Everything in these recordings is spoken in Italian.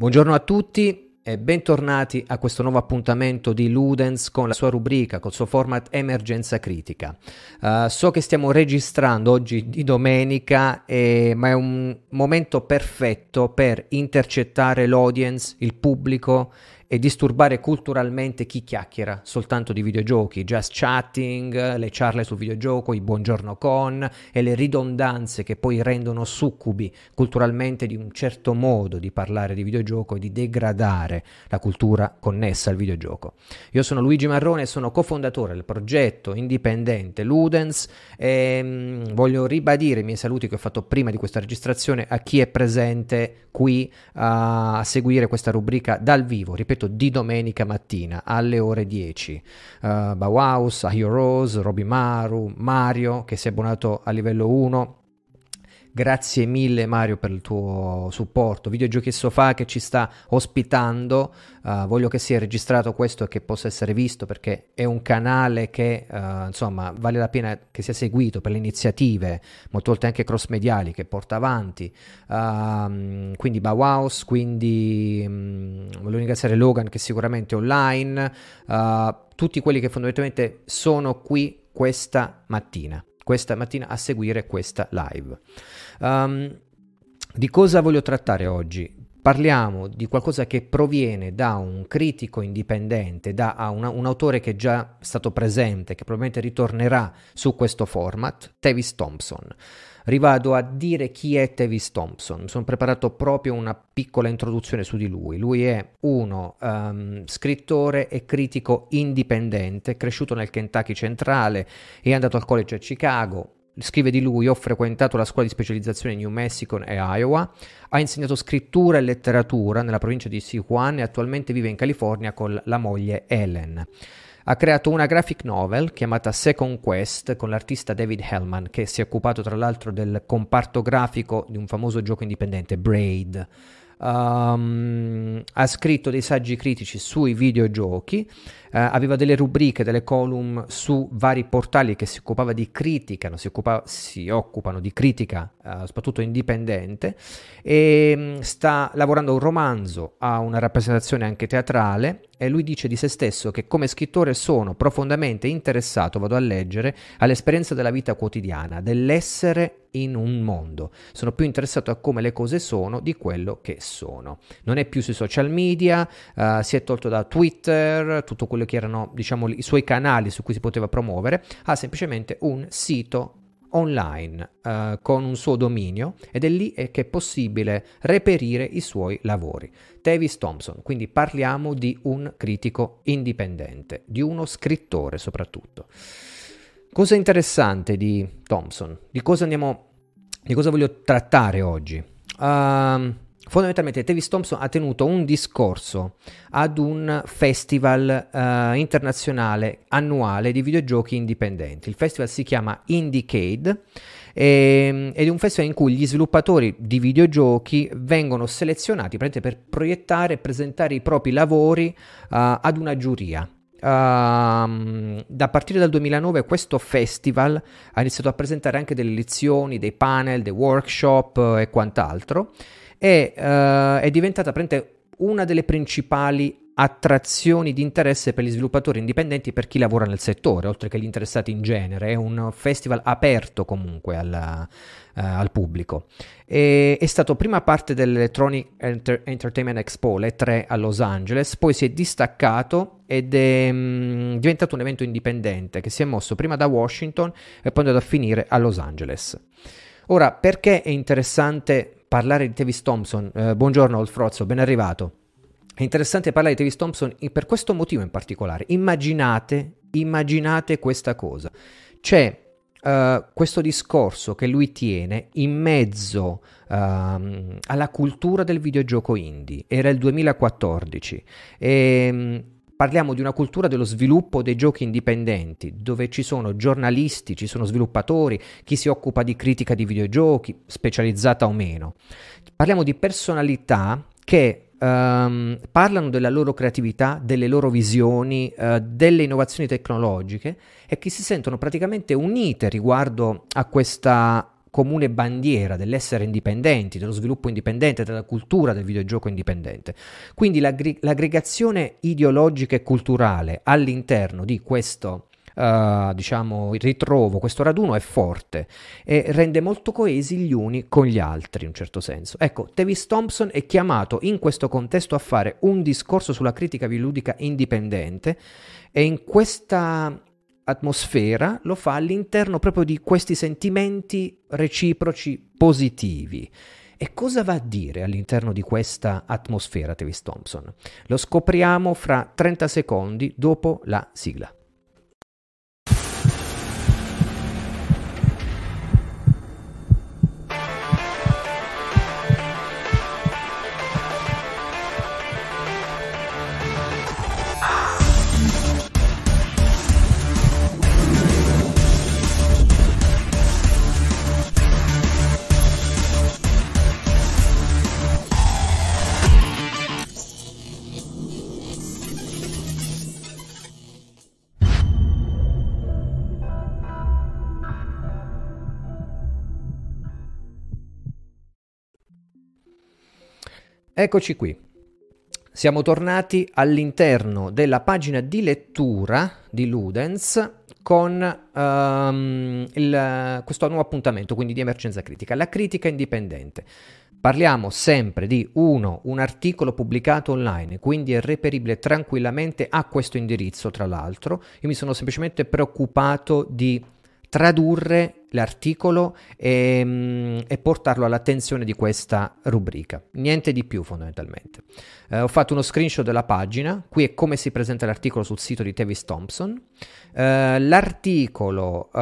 Buongiorno a tutti e bentornati a questo nuovo appuntamento di Ludens con la sua rubrica, col suo format Emergenza Critica. Uh, so che stiamo registrando oggi di domenica, eh, ma è un momento perfetto per intercettare l'audience, il pubblico e disturbare culturalmente chi chiacchiera soltanto di videogiochi, just chatting, le charle sul videogioco, i buongiorno con e le ridondanze che poi rendono succubi culturalmente di un certo modo di parlare di videogioco e di degradare la cultura connessa al videogioco. Io sono Luigi Marrone e sono cofondatore del progetto indipendente Ludens e mh, mm, voglio ribadire i miei saluti che ho fatto prima di questa registrazione a chi è presente qui a seguire questa rubrica dal vivo. Ripeto ripeto, di domenica mattina alle ore 10. Uh, eh, Bauhaus, Ahio Rose, Robimaru, Mario che si è abbonato a livello 1 Grazie mille Mario per il tuo supporto. Videogiochi Sofà che ci sta ospitando. Uh, voglio che sia registrato questo e che possa essere visto perché è un canale che uh, insomma vale la pena che sia seguito per le iniziative, molte volte anche cross mediali che porta avanti. Uh, quindi Bauhaus, quindi um, voglio ringraziare Logan che è sicuramente online. Eh, tutti quelli che fondamentalmente sono qui questa mattina questa mattina a seguire questa live. Um, di cosa voglio trattare oggi? Parliamo di qualcosa che proviene da un critico indipendente, da una, un autore che è già stato presente, che probabilmente ritornerà su questo format, Tevis Thompson. Rivado a dire chi è Tevis Thompson. Mi sono preparato proprio una piccola introduzione su di lui. Lui è uno um, scrittore e critico indipendente, cresciuto nel Kentucky centrale, è andato al college a Chicago, Scrive di lui, ho frequentato la scuola di specializzazione New Mexico e Iowa, ha insegnato scrittura e letteratura nella provincia di Sichuan e attualmente vive in California con la moglie Ellen. Ha creato una graphic novel chiamata Second Quest con l'artista David Hellman, che si è occupato tra l'altro del comparto grafico di un famoso gioco indipendente, Braid. Um, ha scritto dei saggi critici sui videogiochi eh, aveva delle rubriche, delle column su vari portali che si occupava di critica, no? si, occupa, si, occupano di critica eh, soprattutto indipendente e mm, sta lavorando a un romanzo, a una rappresentazione anche teatrale e lui dice di se stesso che come scrittore sono profondamente interessato, vado a leggere, all'esperienza della vita quotidiana, dell'essere in un mondo. Sono più interessato a come le cose sono di quello che sono. Non è più sui social media, uh, si è tolto da Twitter, tutto quello quelli che erano diciamo, i suoi canali su cui si poteva promuovere, ha semplicemente un sito online eh, con un suo dominio ed è lì eh, che è possibile reperire i suoi lavori. Davis Thompson, quindi parliamo di un critico indipendente, di uno scrittore soprattutto. Cosa interessante di Thompson? Di cosa andiamo di cosa voglio trattare oggi? Uh, fondamentalmente Tevis Thompson ha tenuto un discorso ad un festival uh, internazionale annuale di videogiochi indipendenti. Il festival si chiama Indiecade ehm, ed è un festival in cui gli sviluppatori di videogiochi vengono selezionati per proiettare e presentare i propri lavori uh, ad una giuria. Uh, da partire dal 2009 questo festival ha iniziato a presentare anche delle lezioni, dei panel, dei workshop eh, e quant'altro e uh, è diventata una delle principali attrazioni di interesse per gli sviluppatori indipendenti e per chi lavora nel settore, oltre che gli interessati in genere. È un festival aperto comunque alla, uh, eh, al pubblico. E, è stato prima parte dell'Electronic Enter- Entertainment Expo, le 3 a Los Angeles, poi si è distaccato ed è mh, mm, diventato un evento indipendente che si è mosso prima da Washington e poi è andato a finire a Los Angeles. Ora, perché è interessante parlare di Tevis Thompson. Eh, buongiorno Olfrozzo, ben arrivato. È interessante parlare di Tevis Thompson per questo motivo in particolare. Immaginate, immaginate questa cosa. C'è Uh, questo discorso che lui tiene in mezzo uh, alla cultura del videogioco indie. Era il 2014 e ehm, parliamo di una cultura dello sviluppo dei giochi indipendenti, dove ci sono giornalisti, ci sono sviluppatori, chi si occupa di critica di videogiochi, specializzata o meno. Parliamo di personalità che Um, parlano della loro creatività, delle loro visioni, uh, delle innovazioni tecnologiche e che si sentono praticamente unite riguardo a questa comune bandiera dell'essere indipendenti, dello sviluppo indipendente, della cultura del videogioco indipendente. Quindi l'aggr- l'aggregazione ideologica e culturale all'interno di questo Uh, diciamo, ritrovo, questo raduno è forte e rende molto coesi gli uni con gli altri in un certo senso. Ecco, Tevis Thompson è chiamato in questo contesto a fare un discorso sulla critica videoludica indipendente e in questa atmosfera, lo fa all'interno proprio di questi sentimenti reciproci positivi. E cosa va a dire all'interno di questa atmosfera Travis Thompson? Lo scopriamo fra 30 secondi dopo la sigla. Eccoci qui. Siamo tornati all'interno della pagina di lettura di Ludens con um, il, questo nuovo appuntamento, quindi di emergenza critica, la critica indipendente. Parliamo sempre di 1. un articolo pubblicato online, quindi è reperibile tranquillamente a questo indirizzo, tra l'altro. Io mi sono semplicemente preoccupato di tradurre l'articolo e, mm, e, portarlo all'attenzione di questa rubrica. Niente di più fondamentalmente. Eh, ho fatto uno screenshot della pagina, qui è come si presenta l'articolo sul sito di Tevis Thompson. Eh, l'articolo, eh,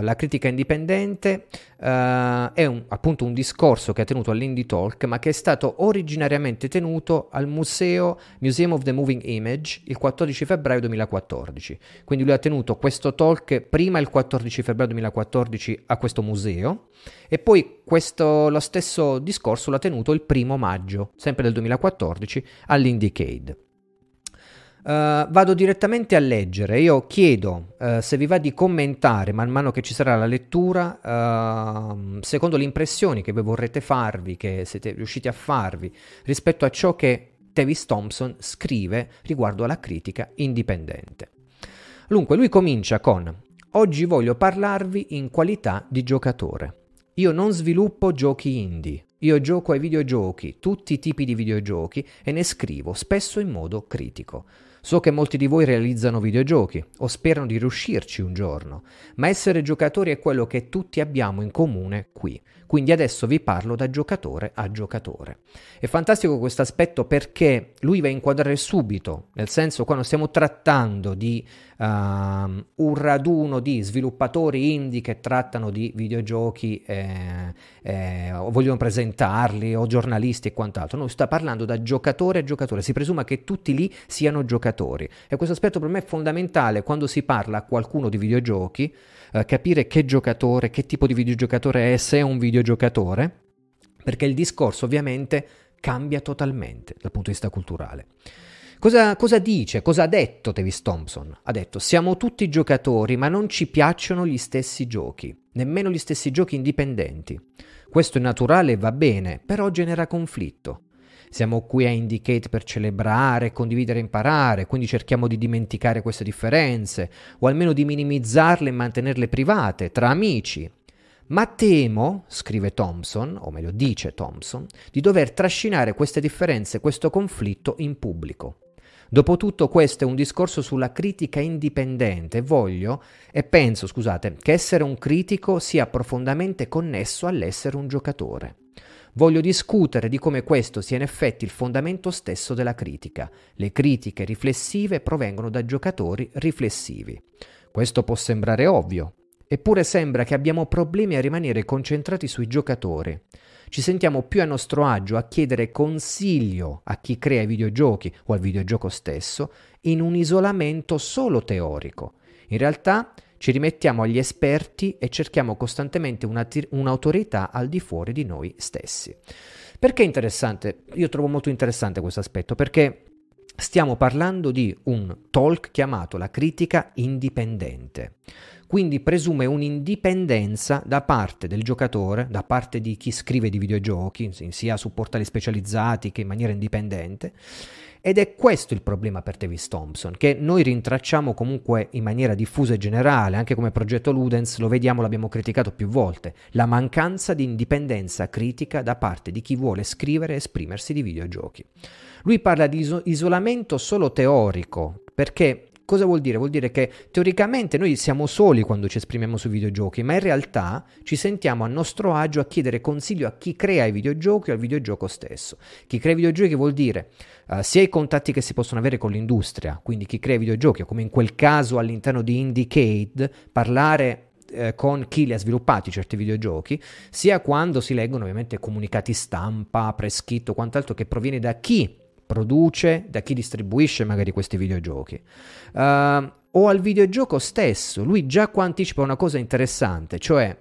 la critica indipendente, Uh, è un, appunto un discorso che ha tenuto all'Indie Talk, ma che è stato originariamente tenuto al museo Museum of the Moving Image il 14 febbraio 2014. Quindi lui ha tenuto questo talk prima il 14 febbraio 2014 a questo museo e poi questo, lo stesso discorso l'ha tenuto il primo maggio, sempre del 2014, all'Indiecade. Uh, vado direttamente a leggere, io chiedo uh, se vi va di commentare man mano che ci sarà la lettura, uh, secondo le impressioni che voi vorrete farvi, che siete riusciti a farvi rispetto a ciò che Tevis Thompson scrive riguardo alla critica indipendente. Dunque, lui comincia con Oggi voglio parlarvi in qualità di giocatore. Io non sviluppo giochi indie, io gioco ai videogiochi, tutti i tipi di videogiochi, e ne scrivo, spesso in modo critico. So che molti di voi realizzano videogiochi o sperano di riuscirci un giorno, ma essere giocatori è quello che tutti abbiamo in comune qui. Quindi adesso vi parlo da giocatore a giocatore. È fantastico questo aspetto perché lui va a inquadrare subito, nel senso quando stiamo trattando di uh, un raduno di sviluppatori indie che trattano di videogiochi eh, eh, o vogliono presentarli o giornalisti e quant'altro. No, sta parlando da giocatore a giocatore, si presuma che tutti lì siano giocatori e questo aspetto per me è fondamentale quando si parla a qualcuno di videogiochi eh, capire che giocatore, che tipo di videogiocatore è, se è un videogiocatore, perché il discorso ovviamente cambia totalmente dal punto di vista culturale. Cosa, cosa, dice, cosa ha detto Davis Thompson? Ha detto: Siamo tutti giocatori, ma non ci piacciono gli stessi giochi, nemmeno gli stessi giochi indipendenti. Questo è naturale e va bene, però genera conflitto siamo qui a Indicate per celebrare, condividere e imparare, quindi cerchiamo di dimenticare queste differenze o almeno di minimizzarle e mantenerle private tra amici. Ma temo, scrive Thompson, o meglio dice Thompson, di dover trascinare queste differenze, questo conflitto in pubblico. Dopotutto questo è un discorso sulla critica indipendente voglio e penso, scusate, che essere un critico sia profondamente connesso all'essere un giocatore. Voglio discutere di come questo sia in effetti il fondamento stesso della critica. Le critiche riflessive provengono da giocatori riflessivi. Questo può sembrare ovvio, eppure sembra che abbiamo problemi a rimanere concentrati sui giocatori. Ci sentiamo più a nostro agio a chiedere consiglio a chi crea i videogiochi o al videogioco stesso in un isolamento solo teorico. In realtà ci rimettiamo agli esperti e cerchiamo costantemente un'autorità al di fuori di noi stessi. Perché è interessante? Io trovo molto interessante questo aspetto perché stiamo parlando di un talk chiamato la critica indipendente. Quindi presume un'indipendenza da parte del giocatore, da parte di chi scrive di videogiochi, sia su portali specializzati che in maniera indipendente, ed è questo il problema per Davis Thompson, che noi rintracciamo comunque in maniera diffusa e generale, anche come progetto Ludens, lo vediamo, l'abbiamo criticato più volte, la mancanza di indipendenza critica da parte di chi vuole scrivere e esprimersi di videogiochi. Lui parla di iso- isolamento solo teorico, perché Cosa vuol dire? Vuol dire che teoricamente noi siamo soli quando ci esprimiamo sui videogiochi, ma in realtà ci sentiamo a nostro agio a chiedere consiglio a chi crea i videogiochi o al videogioco stesso. Chi crea i videogiochi vuol dire uh, sia i contatti che si possono avere con l'industria, quindi chi crea i videogiochi, come in quel caso all'interno di Indiecade, parlare eh, con chi li ha sviluppati certi videogiochi, sia quando si leggono ovviamente comunicati stampa, prescritto, quant'altro che proviene da chi produce, da chi distribuisce magari questi videogiochi. Uh, o al videogioco stesso, lui già qua anticipa una cosa interessante, cioè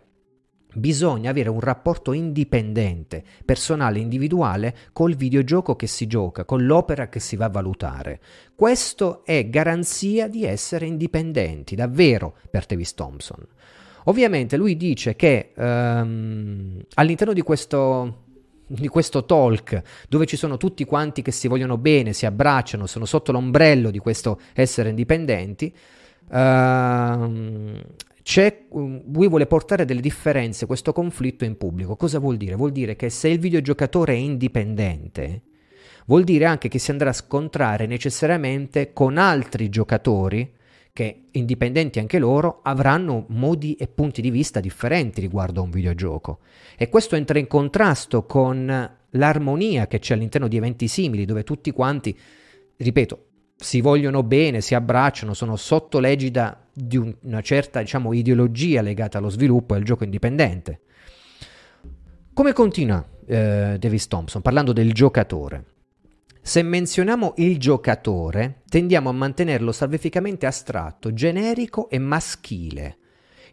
bisogna avere un rapporto indipendente, personale, individuale col videogioco che si gioca, con l'opera che si va a valutare. Questo è garanzia di essere indipendenti, davvero, per Tevis Thompson. Ovviamente lui dice che um, all'interno di questo di questo talk dove ci sono tutti quanti che si vogliono bene, si abbracciano, sono sotto l'ombrello di questo essere indipendenti, uh, c'è, mm, lui vuole portare delle differenze, questo conflitto in pubblico. Cosa vuol dire? Vuol dire che se il videogiocatore è indipendente, vuol dire anche che si andrà a scontrare necessariamente con altri giocatori che, indipendenti anche loro, avranno modi e punti di vista differenti riguardo a un videogioco. E questo entra in contrasto con l'armonia che c'è all'interno di eventi simili, dove tutti quanti, ripeto, si vogliono bene, si abbracciano, sono sotto l'egida di un, una certa, diciamo, ideologia legata allo sviluppo e al gioco indipendente. Come continua eh, Davis Thompson parlando del giocatore? Se menzioniamo il giocatore, tendiamo a mantenerlo salvificamente astratto, generico e maschile,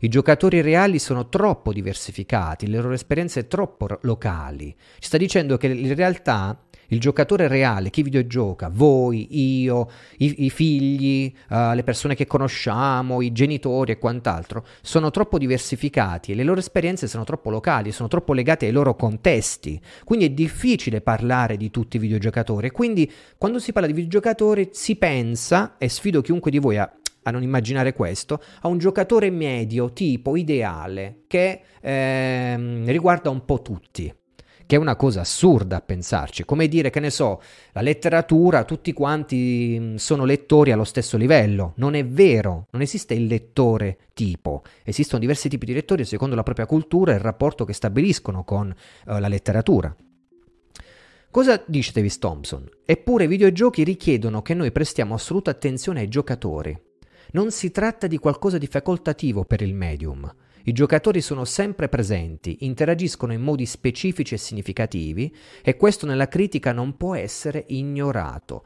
i giocatori reali sono troppo diversificati, le loro esperienze troppo locali. Ci sta dicendo che in realtà il giocatore reale, chi videogioca, voi, io, i, i figli, uh, le persone che conosciamo, i genitori e quant'altro, sono troppo diversificati e le loro esperienze sono troppo locali, sono troppo legate ai loro contesti. Quindi è difficile parlare di tutti i videogiocatori. Quindi quando si parla di videogiocatori si pensa, e sfido chiunque di voi a a non immaginare questo, a un giocatore medio, tipo, ideale, che eh, riguarda un po' tutti che è una cosa assurda a pensarci, come dire che ne so, la letteratura, tutti quanti mm, sono lettori allo stesso livello, non è vero, non esiste il lettore tipo, esistono diversi tipi di lettori secondo la propria cultura e il rapporto che stabiliscono con uh, la letteratura. Cosa dice Davis Thompson? Eppure i videogiochi richiedono che noi prestiamo assoluta attenzione ai giocatori, non si tratta di qualcosa di facoltativo per il medium. I giocatori sono sempre presenti, interagiscono in modi specifici e significativi e questo nella critica non può essere ignorato.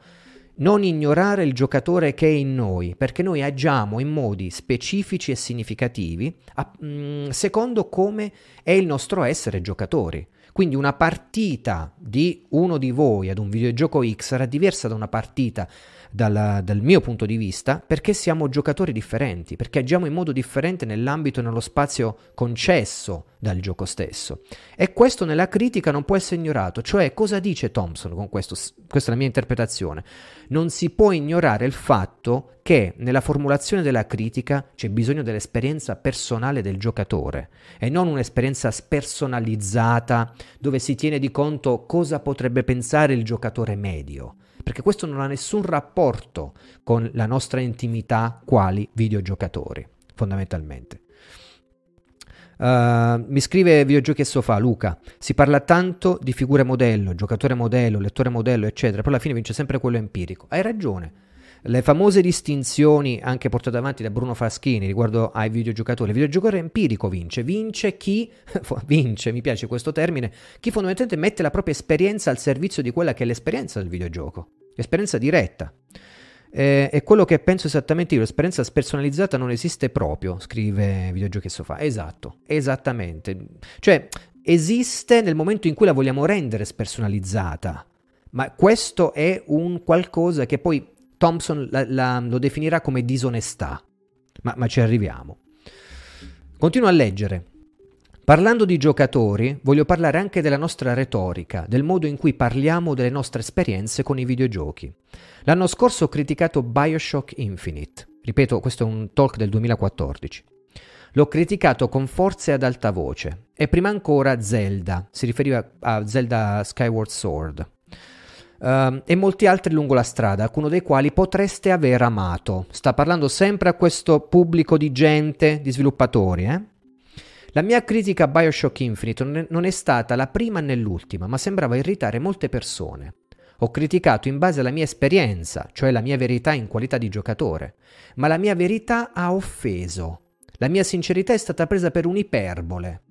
Non ignorare il giocatore che è in noi, perché noi agiamo in modi specifici e significativi a, mh, mm, secondo come è il nostro essere giocatori. Quindi una partita di uno di voi ad un videogioco X sarà diversa da una partita dal, dal mio punto di vista, perché siamo giocatori differenti, perché agiamo in modo differente nell'ambito e nello spazio concesso dal gioco stesso. E questo nella critica non può essere ignorato, cioè cosa dice Thompson con questo? Questa è la mia interpretazione. Non si può ignorare il fatto che nella formulazione della critica c'è bisogno dell'esperienza personale del giocatore e non un'esperienza spersonalizzata dove si tiene di conto cosa potrebbe pensare il giocatore medio perché questo non ha nessun rapporto con la nostra intimità quali videogiocatori, fondamentalmente. Uh, mi scrive videogiochi e sofà Luca. Si parla tanto di figure modello, giocatore modello, lettore modello, eccetera, però alla fine vince sempre quello empirico. Hai ragione. Le famose distinzioni anche portate avanti da Bruno Fraschini riguardo ai videogiocatori. Il videogiocatore empirico vince, vince chi, vince, mi piace questo termine, chi fondamentalmente mette la propria esperienza al servizio di quella che è l'esperienza del videogioco, l'esperienza diretta. Eh, è quello che penso esattamente io, l'esperienza spersonalizzata non esiste proprio, scrive Videogiochi Sofà. Esatto, esattamente. Cioè, esiste nel momento in cui la vogliamo rendere spersonalizzata, ma questo è un qualcosa che poi Thompson la, la, lo definirà come disonestà, ma, ma ci arriviamo. Continuo a leggere. Parlando di giocatori, voglio parlare anche della nostra retorica, del modo in cui parliamo delle nostre esperienze con i videogiochi. L'anno scorso ho criticato Bioshock Infinite. Ripeto, questo è un talk del 2014. L'ho criticato con forza e ad alta voce. E prima ancora Zelda, si riferiva a Zelda Skyward Sword ehm, e molti altri lungo la strada, alcuni dei quali potreste aver amato. Sta parlando sempre a questo pubblico di gente, di sviluppatori, eh? La mia critica a Bioshock Infinite non è stata la prima né l'ultima, ma sembrava irritare molte persone. Ho criticato in base alla mia esperienza, cioè la mia verità in qualità di giocatore, ma la mia verità ha offeso. La mia sincerità è stata presa per un'iperbole.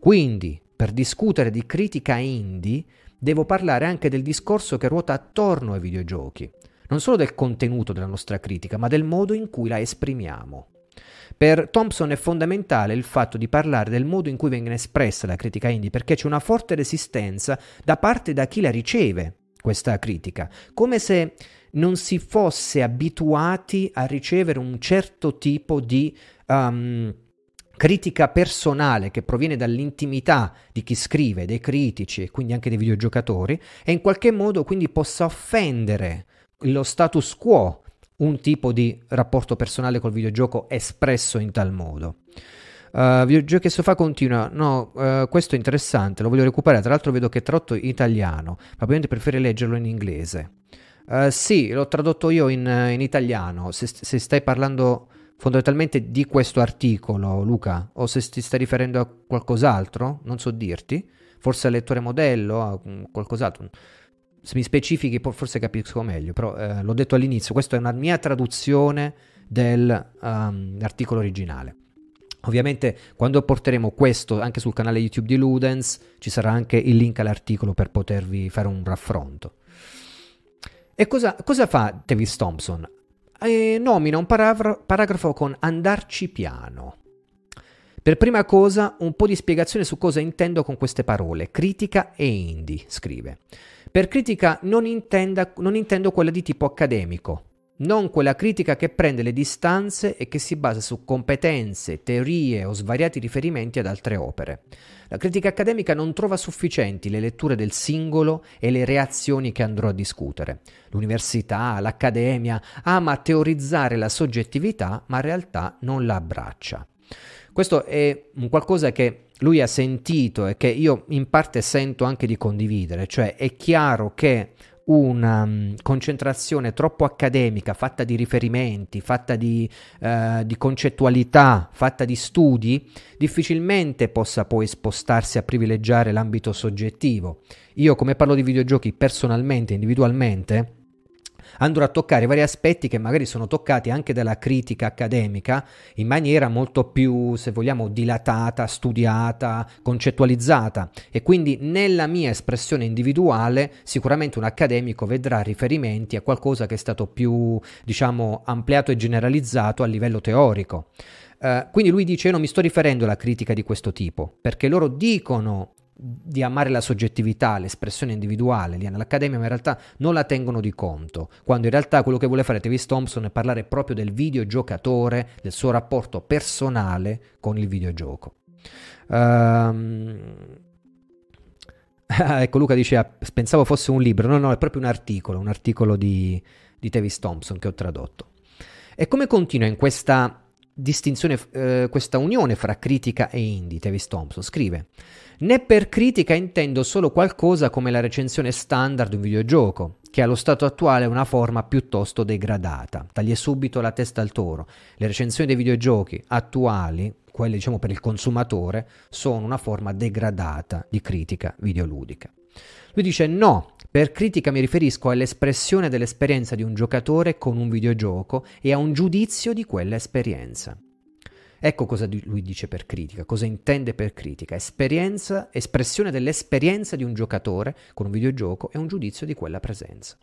Quindi, per discutere di critica indie, devo parlare anche del discorso che ruota attorno ai videogiochi, non solo del contenuto della nostra critica, ma del modo in cui la esprimiamo. Per Thompson è fondamentale il fatto di parlare del modo in cui viene espressa la critica indie, perché c'è una forte resistenza da parte da chi la riceve, questa critica, come se non si fosse abituati a ricevere un certo tipo di... Um, critica personale che proviene dall'intimità di chi scrive, dei critici e quindi anche dei videogiocatori e in qualche modo quindi possa offendere lo status quo, un tipo di rapporto personale col videogioco espresso in tal modo. Uh, videogiochi Sofà continua. No, uh, questo è interessante, lo voglio recuperare. Tra l'altro, vedo che è tradotto in italiano, probabilmente preferirei leggerlo in inglese. Uh, sì, l'ho tradotto io in, in italiano. Se, se, stai parlando Fondamentalmente di questo articolo, Luca, o se ti stai riferendo a qualcos'altro, non so dirti, forse al lettore modello, a qualcos'altro. Se mi specifichi forse capisco meglio, però eh, l'ho detto all'inizio, questa è una mia traduzione dell'articolo ehm, um, originale. Ovviamente quando porteremo questo anche sul canale YouTube di Ludens ci sarà anche il link all'articolo per potervi fare un raffronto. E cosa, cosa fa Tevis Thompson? eh, nomina un parafra- paragrafo con andarci piano. Per prima cosa un po' di spiegazione su cosa intendo con queste parole, critica e indie, scrive. Per critica non, intenda, non intendo quella di tipo accademico, non quella critica che prende le distanze e che si basa su competenze, teorie o svariati riferimenti ad altre opere. La critica accademica non trova sufficienti le letture del singolo e le reazioni che andrò a discutere. L'università, l'accademia ama teorizzare la soggettività, ma in realtà non la abbraccia. Questo è un qualcosa che lui ha sentito e che io in parte sento anche di condividere, cioè è chiaro che una mm, concentrazione troppo accademica, fatta di riferimenti, fatta di, uh, di, concettualità, fatta di studi, difficilmente possa poi spostarsi a privilegiare l'ambito soggettivo. Io come parlo di videogiochi personalmente, individualmente, andrò a toccare vari aspetti che magari sono toccati anche dalla critica accademica in maniera molto più, se vogliamo, dilatata, studiata, concettualizzata e quindi nella mia espressione individuale sicuramente un accademico vedrà riferimenti a qualcosa che è stato più, diciamo, ampliato e generalizzato a livello teorico. Uh, quindi lui dice: Io non mi sto riferendo alla critica di questo tipo, perché loro dicono di amare la soggettività, l'espressione individuale lì nell'accademia, ma in realtà non la tengono di conto, quando in realtà quello che vuole fare Tevis Thompson è parlare proprio del videogiocatore, del suo rapporto personale con il videogioco. Um... ecco Luca diceva, ah, pensavo fosse un libro, no no, è proprio un articolo, un articolo di, di Tevis Thompson che ho tradotto. E come continua in questa distinzione, eh, questa unione fra critica e indie? Tevis Thompson scrive né per critica intendo solo qualcosa come la recensione standard di un videogioco, che allo stato attuale è una forma piuttosto degradata. Taglie subito la testa al toro. Le recensioni dei videogiochi attuali, quelle diciamo per il consumatore, sono una forma degradata di critica videoludica. Lui dice no, per critica mi riferisco all'espressione dell'esperienza di un giocatore con un videogioco e a un giudizio di quella esperienza. Ecco cosa lui dice per critica, cosa intende per critica. Esperienza, espressione dell'esperienza di un giocatore con un videogioco e un giudizio di quella presenza.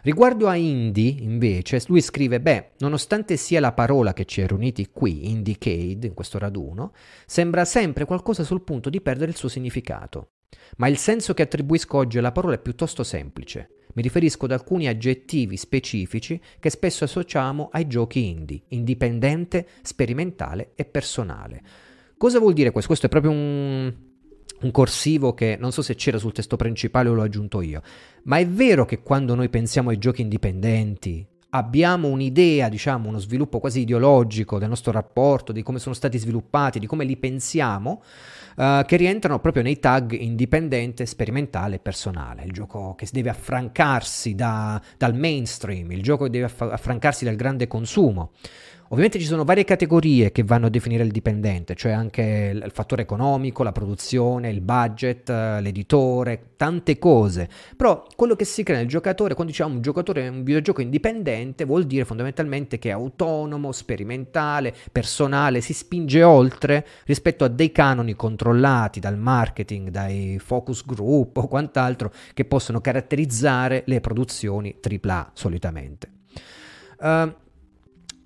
Riguardo a indie, invece, lui scrive: Beh, nonostante sia la parola che ci è riuniti qui, Indiecade, in questo raduno, sembra sempre qualcosa sul punto di perdere il suo significato. Ma il senso che attribuisco oggi alla parola è piuttosto semplice. Mi riferisco ad alcuni aggettivi specifici che spesso associamo ai giochi indie, indipendente, sperimentale e personale. Cosa vuol dire questo? Questo è proprio un, un corsivo che non so se c'era sul testo principale o l'ho aggiunto io, ma è vero che quando noi pensiamo ai giochi indipendenti, abbiamo un'idea, diciamo, uno sviluppo quasi ideologico del nostro rapporto, di come sono stati sviluppati, di come li pensiamo, eh, che rientrano proprio nei tag indipendente, sperimentale e personale, il gioco che deve affrancarsi da, dal mainstream, il gioco che deve affrancarsi dal grande consumo. Ovviamente ci sono varie categorie che vanno a definire il dipendente, cioè anche il fattore economico, la produzione, il budget, eh, l'editore, tante cose. Però quello che si crea nel giocatore, quando diciamo un giocatore è un videogioco indipendente, vuol dire fondamentalmente che è autonomo, sperimentale, personale, si spinge oltre rispetto a dei canoni controllati dal marketing, dai focus group o quant'altro che possono caratterizzare le produzioni AAA solitamente. Uh,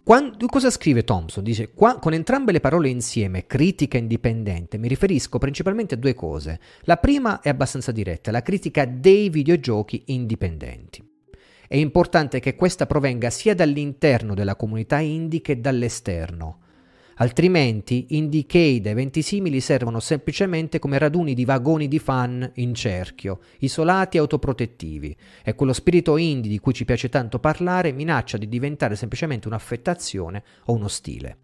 quando, cosa scrive Thompson? Dice, qua, con entrambe le parole insieme, critica indipendente, mi riferisco principalmente a due cose. La prima è abbastanza diretta, la critica dei videogiochi indipendenti. È importante che questa provenga sia dall'interno della comunità indie che dall'esterno altrimenti in Decade eventi simili servono semplicemente come raduni di vagoni di fan in cerchio, isolati e autoprotettivi, e quello spirito indie di cui ci piace tanto parlare minaccia di diventare semplicemente un'affettazione o uno stile.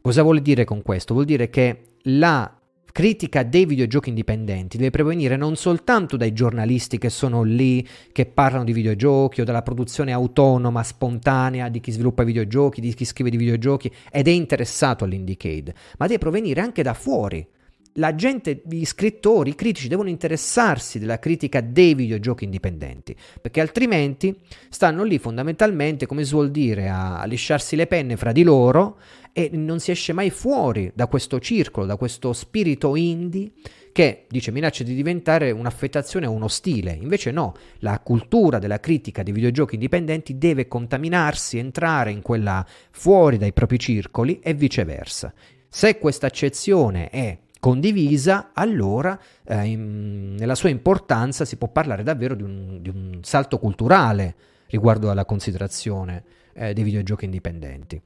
Cosa vuol dire con questo? Vuol dire che la critica dei videogiochi indipendenti deve provenire non soltanto dai giornalisti che sono lì, che parlano di videogiochi o dalla produzione autonoma, spontanea di chi sviluppa videogiochi, di chi scrive di videogiochi ed è interessato all'indicade, ma deve provenire anche da fuori, la gente, gli scrittori, i critici devono interessarsi della critica dei videogiochi indipendenti, perché altrimenti stanno lì fondamentalmente, come si vuol dire, a lisciarsi le penne fra di loro e non si esce mai fuori da questo circolo, da questo spirito indie che, dice, minaccia di diventare un'affettazione o uno stile. Invece no, la cultura della critica dei videogiochi indipendenti deve contaminarsi, entrare in quella fuori dai propri circoli e viceversa. Se questa accezione è condivisa, allora eh, in, nella sua importanza si può parlare davvero di un, di un salto culturale riguardo alla considerazione eh, dei videogiochi indipendenti.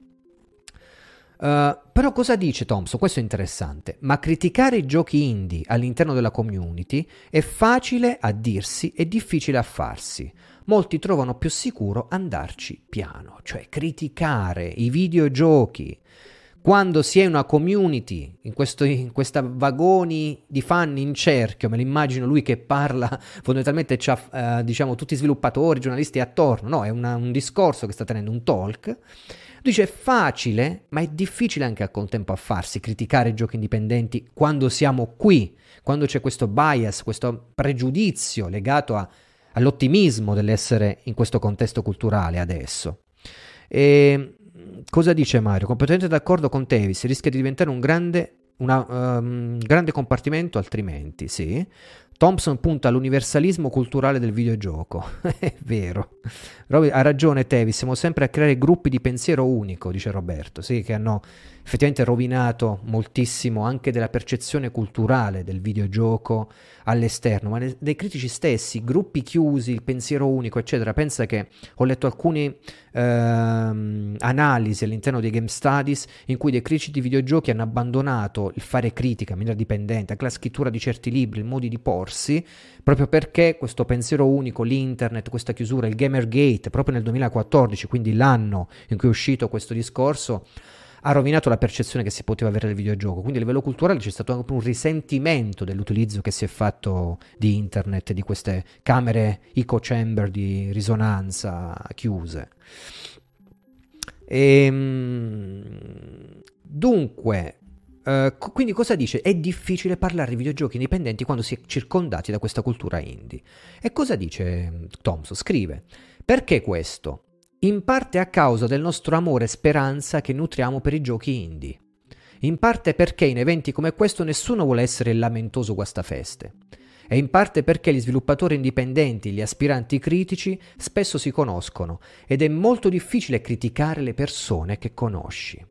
Uh, però cosa dice Thompson? Questo è interessante, ma criticare i giochi indie all'interno della community è facile a dirsi e difficile a farsi. Molti trovano più sicuro andarci piano, cioè criticare i videogiochi quando si è una community, in, questo, in questa vagoni di fan in cerchio, me lo immagino lui che parla, fondamentalmente c'ha eh, diciamo, tutti i sviluppatori, giornalisti attorno, no, è una, un discorso che sta tenendo, un talk. Dice è facile, ma è difficile anche al contempo a farsi criticare i giochi indipendenti quando siamo qui, quando c'è questo bias, questo pregiudizio legato a, all'ottimismo dell'essere in questo contesto culturale adesso. E ehm, cosa dice Mario? Completamente d'accordo con Tevis, rischia di diventare un grande, una, um, grande compartimento altrimenti, sì. Thompson punta all'universalismo culturale del videogioco. È vero. Rob, ha ragione Tevis, siamo sempre a creare gruppi di pensiero unico, dice Roberto, sì, che hanno effettivamente rovinato moltissimo anche della percezione culturale del videogioco all'esterno, ma ne- dei critici stessi, gruppi chiusi, il pensiero unico, eccetera. Pensa che ho letto alcune ehm, analisi all'interno dei Game Studies in cui dei critici di videogiochi hanno abbandonato il fare critica in maniera dipendente, anche la scrittura di certi libri, il modo di porsi, proprio perché questo pensiero unico, l'internet, questa chiusura, il Gamergate, proprio nel 2014, quindi l'anno in cui è uscito questo discorso, ha rovinato la percezione che si poteva avere del videogioco. Quindi a livello culturale c'è stato anche un risentimento dell'utilizzo che si è fatto di internet, di queste camere eco chamber di risonanza chiuse. E, ehm, dunque, Uh, quindi cosa dice? È difficile parlare di videogiochi indipendenti quando si è circondati da questa cultura indie. E cosa dice ehm, Thompson? Scrive, perché questo? in parte a causa del nostro amore e speranza che nutriamo per i giochi indie, in parte perché in eventi come questo nessuno vuole essere il lamentoso guastafeste, e in parte perché gli sviluppatori indipendenti, gli aspiranti critici, spesso si conoscono ed è molto difficile criticare le persone che conosci.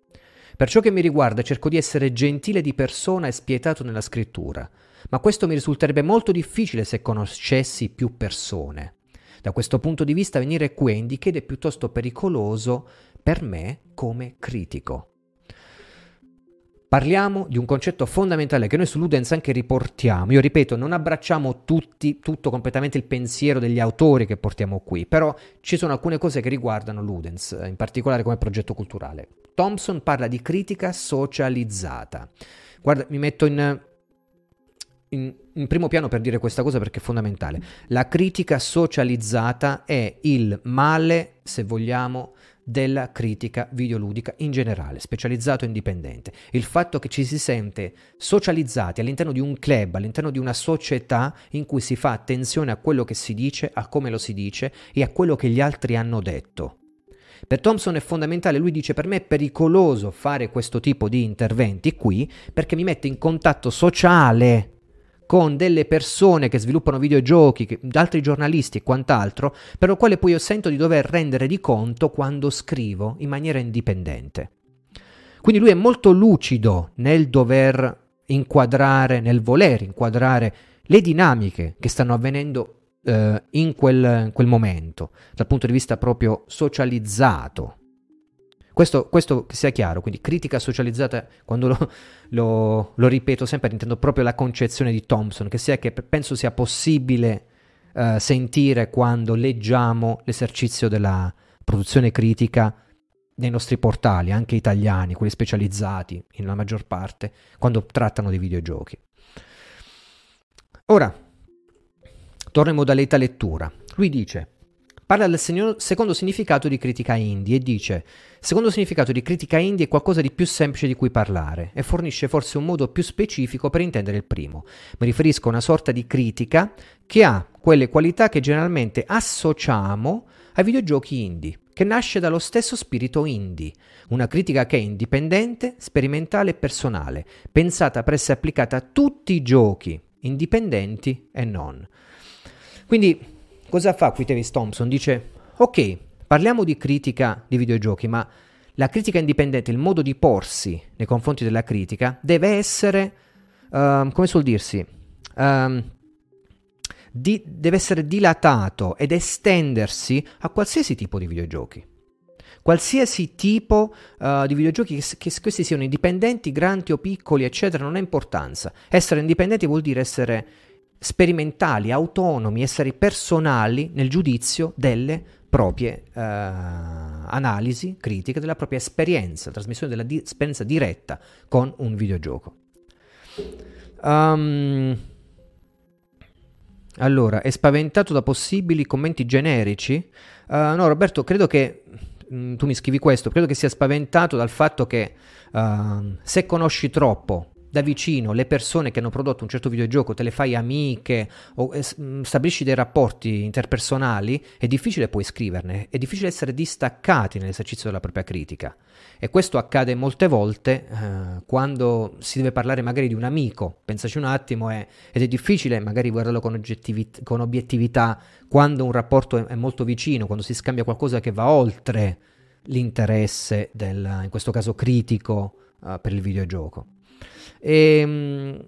Per ciò che mi riguarda cerco di essere gentile di persona e spietato nella scrittura, ma questo mi risulterebbe molto difficile se conoscessi più persone. Da questo punto di vista venire qui a indichede è piuttosto pericoloso per me come critico. Parliamo di un concetto fondamentale che noi su Ludens anche riportiamo. Io ripeto, non abbracciamo tutti, tutto completamente il pensiero degli autori che portiamo qui, però ci sono alcune cose che riguardano Ludens, in particolare come progetto culturale. Thompson parla di critica socializzata. Guarda, mi metto in in, in, primo piano per dire questa cosa perché è fondamentale. La critica socializzata è il male, se vogliamo, della critica videoludica in generale, specializzato e indipendente. Il fatto che ci si sente socializzati all'interno di un club, all'interno di una società in cui si fa attenzione a quello che si dice, a come lo si dice e a quello che gli altri hanno detto. Per Thompson è fondamentale, lui dice per me è pericoloso fare questo tipo di interventi qui perché mi mette in contatto sociale con delle persone che sviluppano videogiochi, che, altri giornalisti e quant'altro, per lo quale poi io sento di dover rendere di conto quando scrivo in maniera indipendente. Quindi lui è molto lucido nel dover inquadrare, nel voler inquadrare le dinamiche che stanno avvenendo eh, in, quel, in quel momento, dal punto di vista proprio socializzato questo, questo sia chiaro, quindi critica socializzata, quando lo, lo, lo, ripeto sempre, intendo proprio la concezione di Thompson, che, sia che penso sia possibile uh, sentire quando leggiamo l'esercizio della produzione critica nei nostri portali, anche italiani, quelli specializzati in la maggior parte, quando trattano di videogiochi. Ora, torno in modalità lettura. Lui dice, parla del secondo significato di critica indie e dice secondo significato di critica indie è qualcosa di più semplice di cui parlare e fornisce forse un modo più specifico per intendere il primo. Mi riferisco a una sorta di critica che ha quelle qualità che generalmente associamo ai videogiochi indie, che nasce dallo stesso spirito indie, una critica che è indipendente, sperimentale e personale, pensata per essere applicata a tutti i giochi, indipendenti e non. Quindi Cosa fa qui Tevis Thompson? Dice, ok, parliamo di critica di videogiochi, ma la critica indipendente, il modo di porsi nei confronti della critica, deve essere, um, come suol dirsi, um, di, deve essere dilatato ed estendersi a qualsiasi tipo di videogiochi. Qualsiasi tipo uh, di videogiochi, che, che questi siano indipendenti, grandi o piccoli, eccetera, non ha importanza. Essere indipendenti vuol dire essere sperimentali, autonomi, essere personali nel giudizio delle proprie eh, analisi critiche, della propria esperienza, trasmissione della di- esperienza diretta con un videogioco. Um, allora, è spaventato da possibili commenti generici? Uh, no, Roberto, credo che mh, mm, tu mi scrivi questo, credo che sia spaventato dal fatto che uh, se conosci troppo da vicino le persone che hanno prodotto un certo videogioco, te le fai amiche o eh, mm, stabilisci dei rapporti interpersonali, è difficile poi scriverne, è difficile essere distaccati nell'esercizio della propria critica. E questo accade molte volte eh, quando si deve parlare magari di un amico, pensaci un attimo, è, ed è difficile magari guardarlo con, con obiettività quando un rapporto è, è molto vicino, quando si scambia qualcosa che va oltre l'interesse del, in questo caso critico, uh, per il videogioco. E, ehm,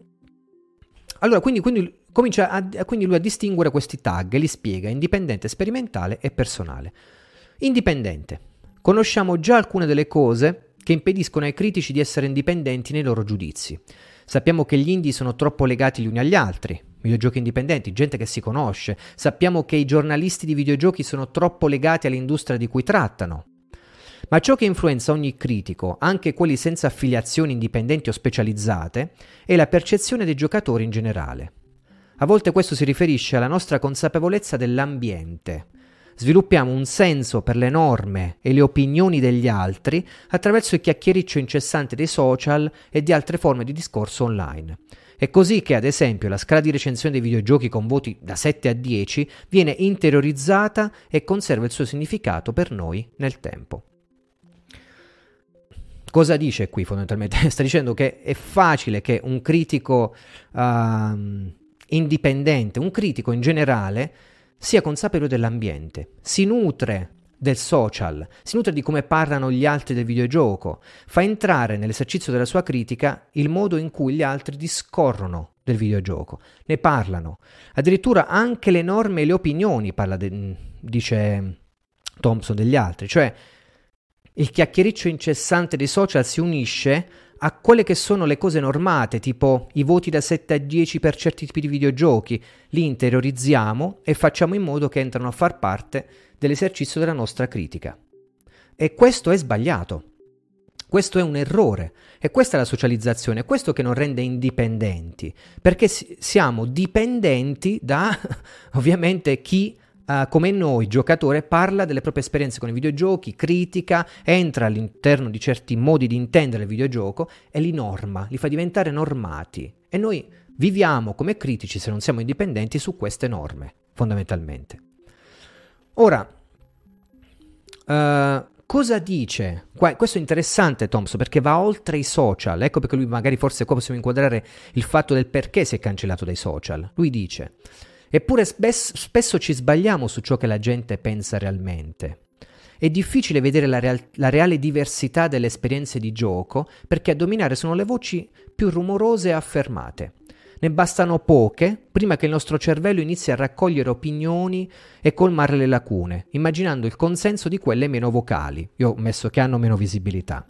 allora, quindi, quindi comincia a, quindi lui a distinguere questi tag li spiega indipendente, sperimentale e personale. Indipendente. Conosciamo già alcune delle cose che impediscono ai critici di essere indipendenti nei loro giudizi. Sappiamo che gli indie sono troppo legati gli uni agli altri, videogiochi indipendenti, gente che si conosce. Sappiamo che i giornalisti di videogiochi sono troppo legati all'industria di cui trattano ma ciò che influenza ogni critico, anche quelli senza affiliazioni indipendenti o specializzate, è la percezione dei giocatori in generale. A volte questo si riferisce alla nostra consapevolezza dell'ambiente. Sviluppiamo un senso per le norme e le opinioni degli altri attraverso il chiacchiericcio incessante dei social e di altre forme di discorso online. È così che, ad esempio, la scala di recensione dei videogiochi con voti da 7 a 10 viene interiorizzata e conserva il suo significato per noi nel tempo. Cosa dice qui fondamentalmente? Sta dicendo che è facile che un critico uh, indipendente, un critico in generale, sia consapevole dell'ambiente, si nutre del social, si nutre di come parlano gli altri del videogioco, fa entrare nell'esercizio della sua critica il modo in cui gli altri discorrono del videogioco, ne parlano, addirittura anche le norme e le opinioni parla de- dice Thompson degli altri, cioè il chiacchiericcio incessante dei social si unisce a quelle che sono le cose normate, tipo i voti da 7 a 10 per certi tipi di videogiochi, li interiorizziamo e facciamo in modo che entrano a far parte dell'esercizio della nostra critica. E questo è sbagliato. Questo è un errore e questa è la socializzazione, è questo che non rende indipendenti, perché siamo dipendenti da ovviamente chi eh, come noi, giocatore, parla delle proprie esperienze con i videogiochi, critica, entra all'interno di certi modi di intendere il videogioco e li norma, li fa diventare normati. E noi viviamo come critici, se non siamo indipendenti, su queste norme, fondamentalmente. Ora, uh, cosa dice? Qua, questo è interessante Thompson perché va oltre i social, ecco perché lui magari forse qua possiamo inquadrare il fatto del perché si è cancellato dai social. Lui dice... Eppure spes- spesso ci sbagliamo su ciò che la gente pensa realmente. È difficile vedere la, real- la reale diversità delle esperienze di gioco perché a dominare sono le voci più rumorose e affermate. Ne bastano poche prima che il nostro cervello inizi a raccogliere opinioni e colmare le lacune, immaginando il consenso di quelle meno vocali, io ho messo che hanno meno visibilità.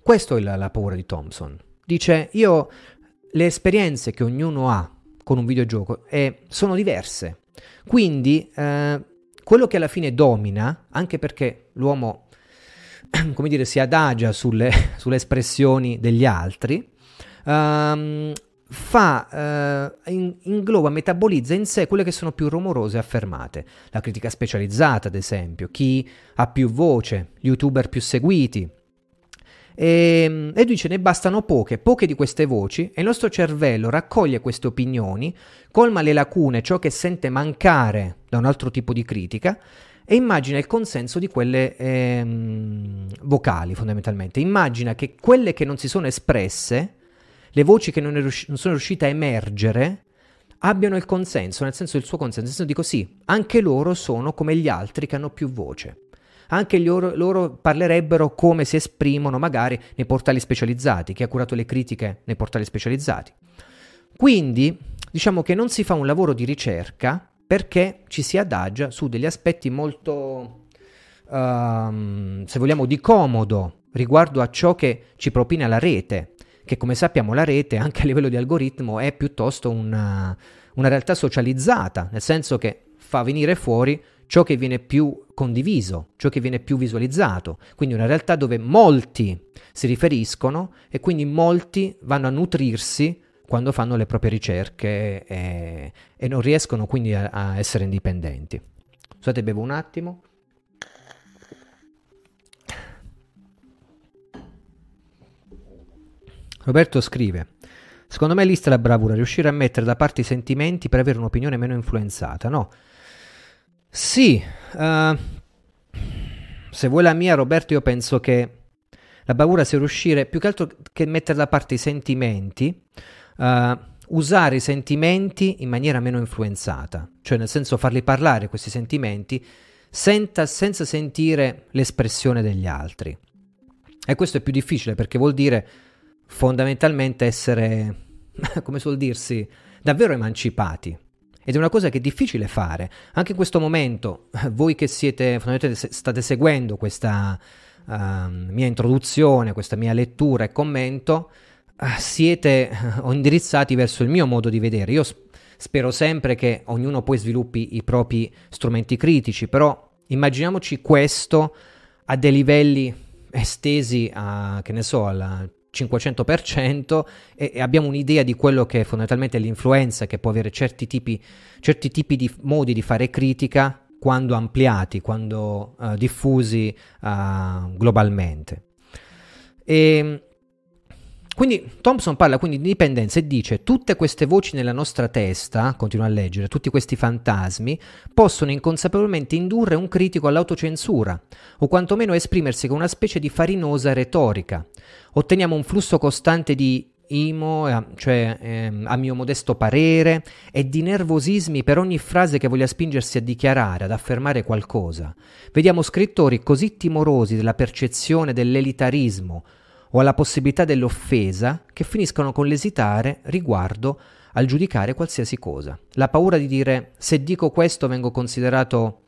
Questo è la, la paura di Thompson. Dice, io le esperienze che ognuno ha con un videogioco e sono diverse. Quindi eh, quello che alla fine domina, anche perché l'uomo come dire, si adagia sulle, sulle espressioni degli altri, ehm, fa, eh, ingloba, metabolizza in sé quelle che sono più rumorose e affermate. La critica specializzata, ad esempio, chi ha più voce, gli youtuber più seguiti, Ehm, e, e lui dice ne bastano poche, poche di queste voci e il nostro cervello raccoglie queste opinioni, colma le lacune, ciò che sente mancare da un altro tipo di critica e immagina il consenso di quelle ehm, vocali fondamentalmente. Immagina che quelle che non si sono espresse, le voci che non, rius- non sono riuscite a emergere, abbiano il consenso, nel senso il suo consenso. Nel senso dico sì, anche loro sono come gli altri che hanno più voce anche loro, loro parlerebbero come si esprimono magari nei portali specializzati, chi ha curato le critiche nei portali specializzati. Quindi diciamo che non si fa un lavoro di ricerca perché ci si adagia su degli aspetti molto, um, se vogliamo, di comodo riguardo a ciò che ci propina la rete, che come sappiamo la rete anche a livello di algoritmo è piuttosto una, una realtà socializzata, nel senso che fa venire fuori ciò che viene più condiviso, ciò che viene più visualizzato, quindi una realtà dove molti si riferiscono e quindi molti vanno a nutrirsi quando fanno le proprie ricerche e, e non riescono quindi a, a essere indipendenti. Scusate, bevo un attimo. Roberto scrive, secondo me lista sta la bravura, riuscire a mettere da parte i sentimenti per avere un'opinione meno influenzata, no? Sì, uh, se vuoi la mia Roberto io penso che la paura sia riuscire più che altro che mettere da parte i sentimenti, uh, usare i sentimenti in maniera meno influenzata, cioè nel senso farli parlare questi sentimenti senta, senza sentire l'espressione degli altri. E questo è più difficile perché vuol dire fondamentalmente essere, come suol dirsi, davvero emancipati. Ed è una cosa che è difficile fare. Anche in questo momento, voi che siete, state seguendo questa uh, mia introduzione, questa mia lettura e commento, uh, siete uh, indirizzati verso il mio modo di vedere. Io spero sempre che ognuno poi sviluppi i propri strumenti critici, però immaginiamoci questo a dei livelli estesi a, che ne so, al 500% e, e, abbiamo un'idea di quello che è fondamentalmente l'influenza che può avere certi tipi, certi tipi di modi di fare critica quando ampliati, quando uh, diffusi uh, globalmente. E ehm, quindi Thompson parla quindi di dipendenza e dice tutte queste voci nella nostra testa, continua a leggere, tutti questi fantasmi, possono inconsapevolmente indurre un critico all'autocensura, o quantomeno esprimersi con una specie di farinosa retorica. Otteniamo un flusso costante di imo, cioè ehm, a mio modesto parere, e di nervosismi per ogni frase che voglia spingersi a dichiarare, ad affermare qualcosa. Vediamo scrittori così timorosi della percezione dell'elitarismo, o alla possibilità dell'offesa che finiscono con l'esitare riguardo al giudicare qualsiasi cosa. La paura di dire se dico questo vengo considerato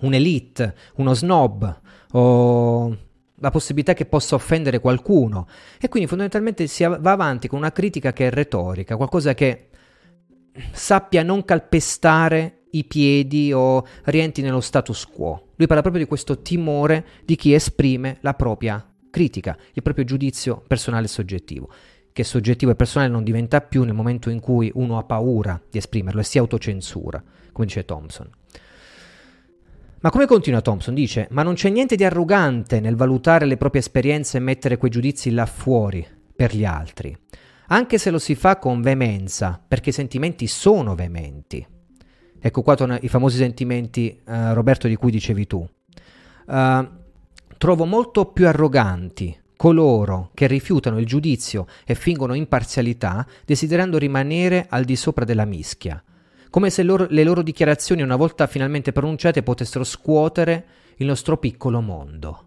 un'elite, uno snob o la possibilità che possa offendere qualcuno e quindi fondamentalmente si va avanti con una critica che è retorica, qualcosa che sappia non calpestare i piedi o rientri nello status quo. Lui parla proprio di questo timore di chi esprime la propria critica, il proprio giudizio personale e soggettivo, che soggettivo e personale non diventa più nel momento in cui uno ha paura di esprimerlo e si autocensura, come dice Thompson. Ma come continua Thompson? Dice, ma non c'è niente di arrogante nel valutare le proprie esperienze e mettere quei giudizi là fuori per gli altri, anche se lo si fa con veemenza, perché i sentimenti sono veementi. Ecco qua i famosi sentimenti, uh, Roberto, di cui dicevi tu. Uh, trovo molto più arroganti coloro che rifiutano il giudizio e fingono imparzialità desiderando rimanere al di sopra della mischia, come se loro, le loro dichiarazioni una volta finalmente pronunciate potessero scuotere il nostro piccolo mondo.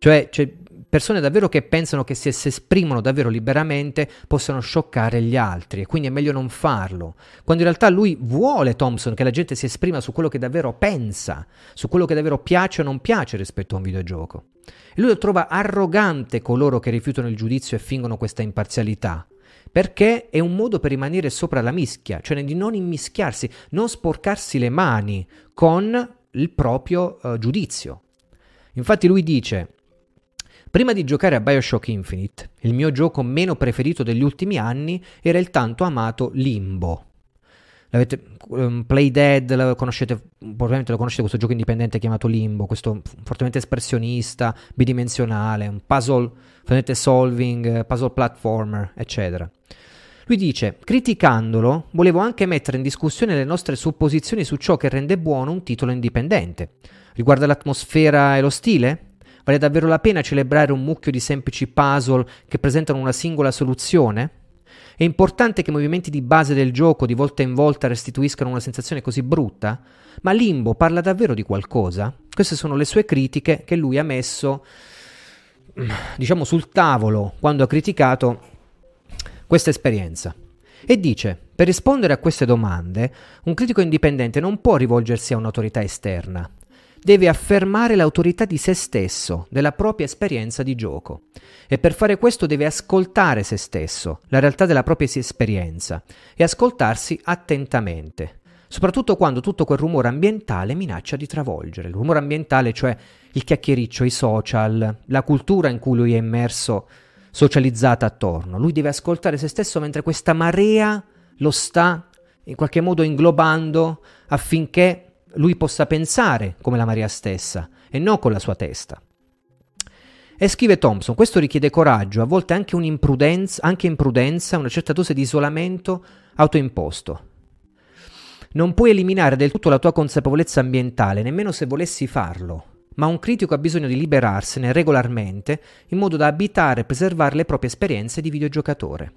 Cioè, cioè persone davvero che pensano che se si esprimono davvero liberamente possano scioccare gli altri e quindi è meglio non farlo, quando in realtà lui vuole Thompson che la gente si esprima su quello che davvero pensa, su quello che davvero piace o non piace rispetto a un videogioco. E lui lo trova arrogante coloro che rifiutano il giudizio e fingono questa imparzialità, perché è un modo per rimanere sopra la mischia, cioè di non immischiarsi, non sporcarsi le mani con il proprio uh, giudizio. Infatti lui dice, Prima di giocare a Bioshock Infinite, il mio gioco meno preferito degli ultimi anni era il tanto amato Limbo. L'avete, um, ehm, Play Dead, lo conoscete, probabilmente lo conoscete questo gioco indipendente chiamato Limbo, questo fortemente espressionista, bidimensionale, un puzzle, solving, puzzle platformer, eccetera. Lui dice, criticandolo, volevo anche mettere in discussione le nostre supposizioni su ciò che rende buono un titolo indipendente. Riguarda l'atmosfera e lo stile? Vale davvero la pena celebrare un mucchio di semplici puzzle che presentano una singola soluzione? È importante che i movimenti di base del gioco di volta in volta restituiscano una sensazione così brutta? Ma Limbo parla davvero di qualcosa? Queste sono le sue critiche che lui ha messo, diciamo, sul tavolo quando ha criticato questa esperienza. E dice, per rispondere a queste domande, un critico indipendente non può rivolgersi a un'autorità esterna deve affermare l'autorità di se stesso, della propria esperienza di gioco. E per fare questo deve ascoltare se stesso, la realtà della propria esperienza, e ascoltarsi attentamente, soprattutto quando tutto quel rumore ambientale minaccia di travolgere. Il rumore ambientale, cioè il chiacchiericcio, i social, la cultura in cui lui è immerso, socializzata attorno. Lui deve ascoltare se stesso mentre questa marea lo sta in qualche modo inglobando affinché lui possa pensare come la Maria stessa e non con la sua testa. E scrive Thompson, questo richiede coraggio, a volte anche un'imprudenza, anche imprudenza, una certa dose di isolamento autoimposto. Non puoi eliminare del tutto la tua consapevolezza ambientale, nemmeno se volessi farlo, ma un critico ha bisogno di liberarsene regolarmente in modo da abitare e preservare le proprie esperienze di videogiocatore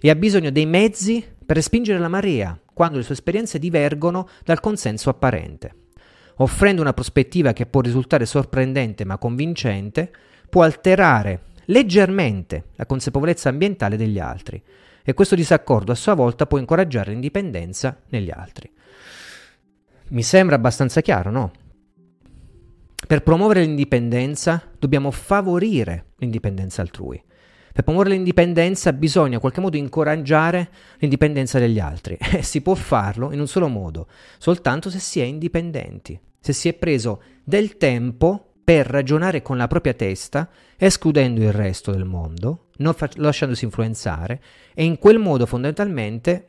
e ha bisogno dei mezzi per respingere la marea quando le sue esperienze divergono dal consenso apparente. Offrendo una prospettiva che può risultare sorprendente ma convincente, può alterare leggermente la consapevolezza ambientale degli altri e questo disaccordo a sua volta può incoraggiare l'indipendenza negli altri. Mi sembra abbastanza chiaro, no? Per promuovere l'indipendenza dobbiamo favorire l'indipendenza altrui. Per promuovere l'indipendenza bisogna in qualche modo incoraggiare l'indipendenza degli altri e si può farlo in un solo modo, soltanto se si è indipendenti, se si è preso del tempo per ragionare con la propria testa, escludendo il resto del mondo, non fac- lasciandosi influenzare e in quel modo fondamentalmente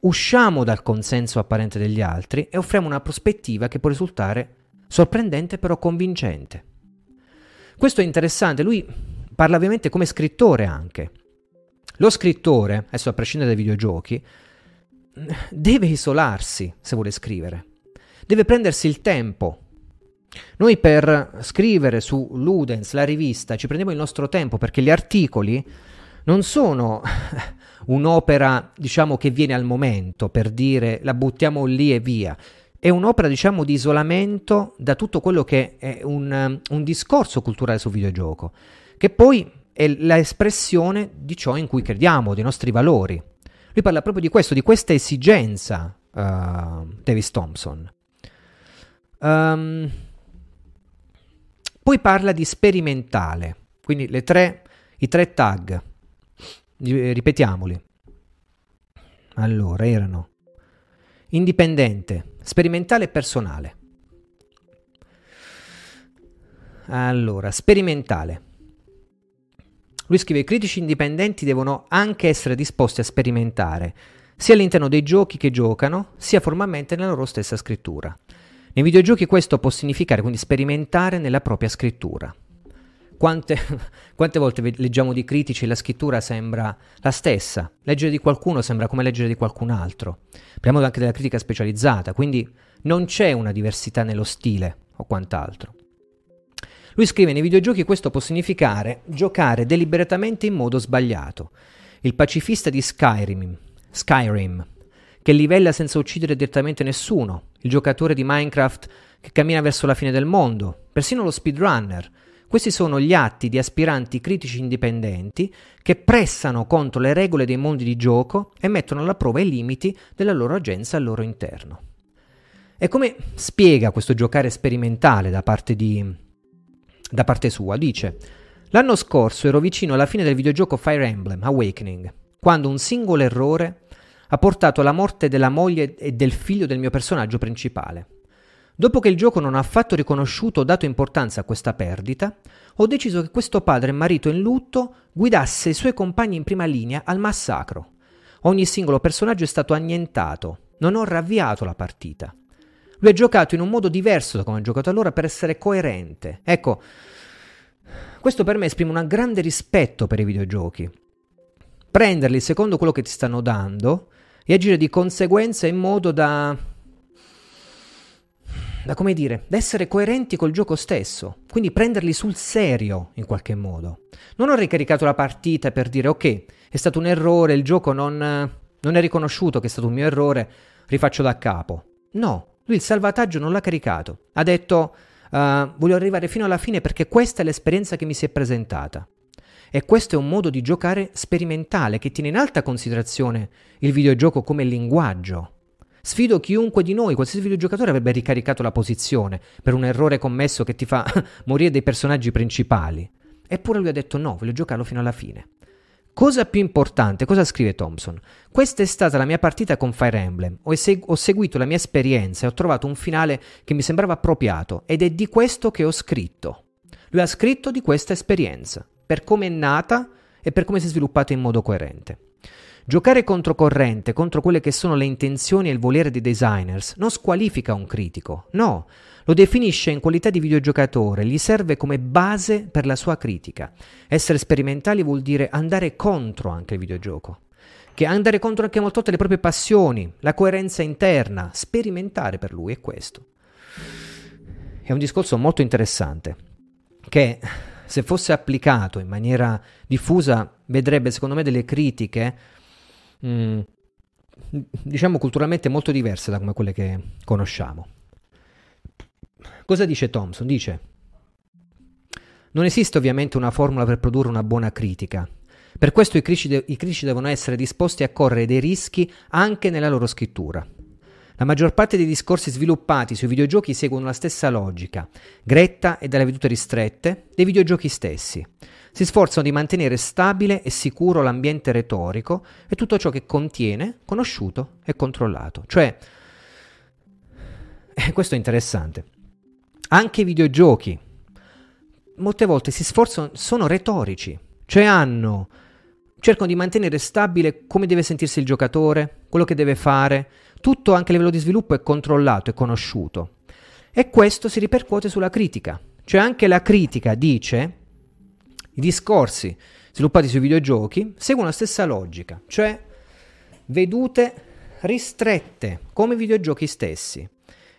usciamo dal consenso apparente degli altri e offriamo una prospettiva che può risultare sorprendente però convincente. Questo è interessante, lui parla ovviamente come scrittore anche. Lo scrittore, adesso a prescindere dai videogiochi, deve isolarsi se vuole scrivere, deve prendersi il tempo. Noi per scrivere su Ludens, la rivista, ci prendiamo il nostro tempo perché gli articoli non sono un'opera, diciamo, che viene al momento per dire la buttiamo lì e via. È un'opera, diciamo, di isolamento da tutto quello che è un, un discorso culturale sul videogioco che poi è l'espressione di ciò in cui crediamo, dei nostri valori. Lui parla proprio di questo, di questa esigenza, uh, Davis Thompson. Um, poi parla di sperimentale, quindi tre, i tre tag, eh, ripetiamoli. Allora, erano indipendente, sperimentale e personale. Allora, sperimentale. Lui scrive: I critici indipendenti devono anche essere disposti a sperimentare, sia all'interno dei giochi che giocano, sia formalmente nella loro stessa scrittura. Nei videogiochi questo può significare quindi sperimentare nella propria scrittura. Quante, quante, volte leggiamo di critici e la scrittura sembra la stessa? Leggere di qualcuno sembra come leggere di qualcun altro. Parliamo anche della critica specializzata, quindi non c'è una diversità nello stile o quant'altro. Lui scrive nei videogiochi questo può significare giocare deliberatamente in modo sbagliato. Il pacifista di Skyrim, Skyrim, che livella senza uccidere direttamente nessuno, il giocatore di Minecraft che cammina verso la fine del mondo, persino lo speedrunner. Questi sono gli atti di aspiranti critici indipendenti che pressano contro le regole dei mondi di gioco e mettono alla prova i limiti della loro agenza al loro interno. E come spiega questo giocare sperimentale da parte di da parte sua dice: L'anno scorso ero vicino alla fine del videogioco Fire Emblem Awakening, quando un singolo errore ha portato alla morte della moglie e del figlio del mio personaggio principale. Dopo che il gioco non ha affatto riconosciuto o dato importanza a questa perdita, ho deciso che questo padre e marito in lutto guidasse i suoi compagni in prima linea al massacro. Ogni singolo personaggio è stato annientato, non ho ravviato la partita. Lui è giocato in un modo diverso da come ha giocato allora per essere coerente. Ecco, questo per me esprime un grande rispetto per i videogiochi. Prenderli secondo quello che ti stanno dando e agire di conseguenza in modo da da come dire, da essere coerenti col gioco stesso, quindi prenderli sul serio in qualche modo. Non ho ricaricato la partita per dire ok, è stato un errore, il gioco non, non è riconosciuto che è stato un mio errore, rifaccio da capo. No, lui il salvataggio non l'ha caricato. Ha detto uh, voglio arrivare fino alla fine perché questa è l'esperienza che mi si è presentata. E questo è un modo di giocare sperimentale che tiene in alta considerazione il videogioco come linguaggio. Sfido chiunque di noi, qualsiasi videogiocatore avrebbe ricaricato la posizione per un errore commesso che ti fa morire dei personaggi principali. Eppure lui ha detto no, voglio giocarlo fino alla fine. Cosa più importante, cosa scrive Thompson? Questa è stata la mia partita con Fire Emblem, ho, esegu- ho, seguito la mia esperienza e ho trovato un finale che mi sembrava appropriato ed è di questo che ho scritto. Lui ha scritto di questa esperienza, per come è nata e per come si è sviluppata in modo coerente. Giocare controcorrente, contro quelle che sono le intenzioni e il volere dei designers, non squalifica un critico, no, lo definisce in qualità di videogiocatore, gli serve come base per la sua critica. Essere sperimentali vuol dire andare contro anche il videogioco, che andare contro anche molto volte le proprie passioni, la coerenza interna, sperimentare per lui è questo. È un discorso molto interessante, che se fosse applicato in maniera diffusa vedrebbe secondo me delle critiche Mm. diciamo culturalmente molto diverse da come quelle che conosciamo. Cosa dice Thompson? Dice, non esiste ovviamente una formula per produrre una buona critica. Per questo i critici, de- i critici devono essere disposti a correre dei rischi anche nella loro scrittura. La maggior parte dei discorsi sviluppati sui videogiochi seguono la stessa logica, gretta e dalle vedute ristrette, dei videogiochi stessi si sforzano di mantenere stabile e sicuro l'ambiente retorico e tutto ciò che contiene, conosciuto e controllato. Cioè, eh, questo è interessante, anche i videogiochi molte volte si sforzano, sono retorici, cioè hanno, cercano di mantenere stabile come deve sentirsi il giocatore, quello che deve fare, tutto anche a livello di sviluppo è controllato, e conosciuto. E questo si ripercuote sulla critica, cioè anche la critica dice i discorsi sviluppati sui videogiochi seguono la stessa logica, cioè vedute ristrette come i videogiochi stessi.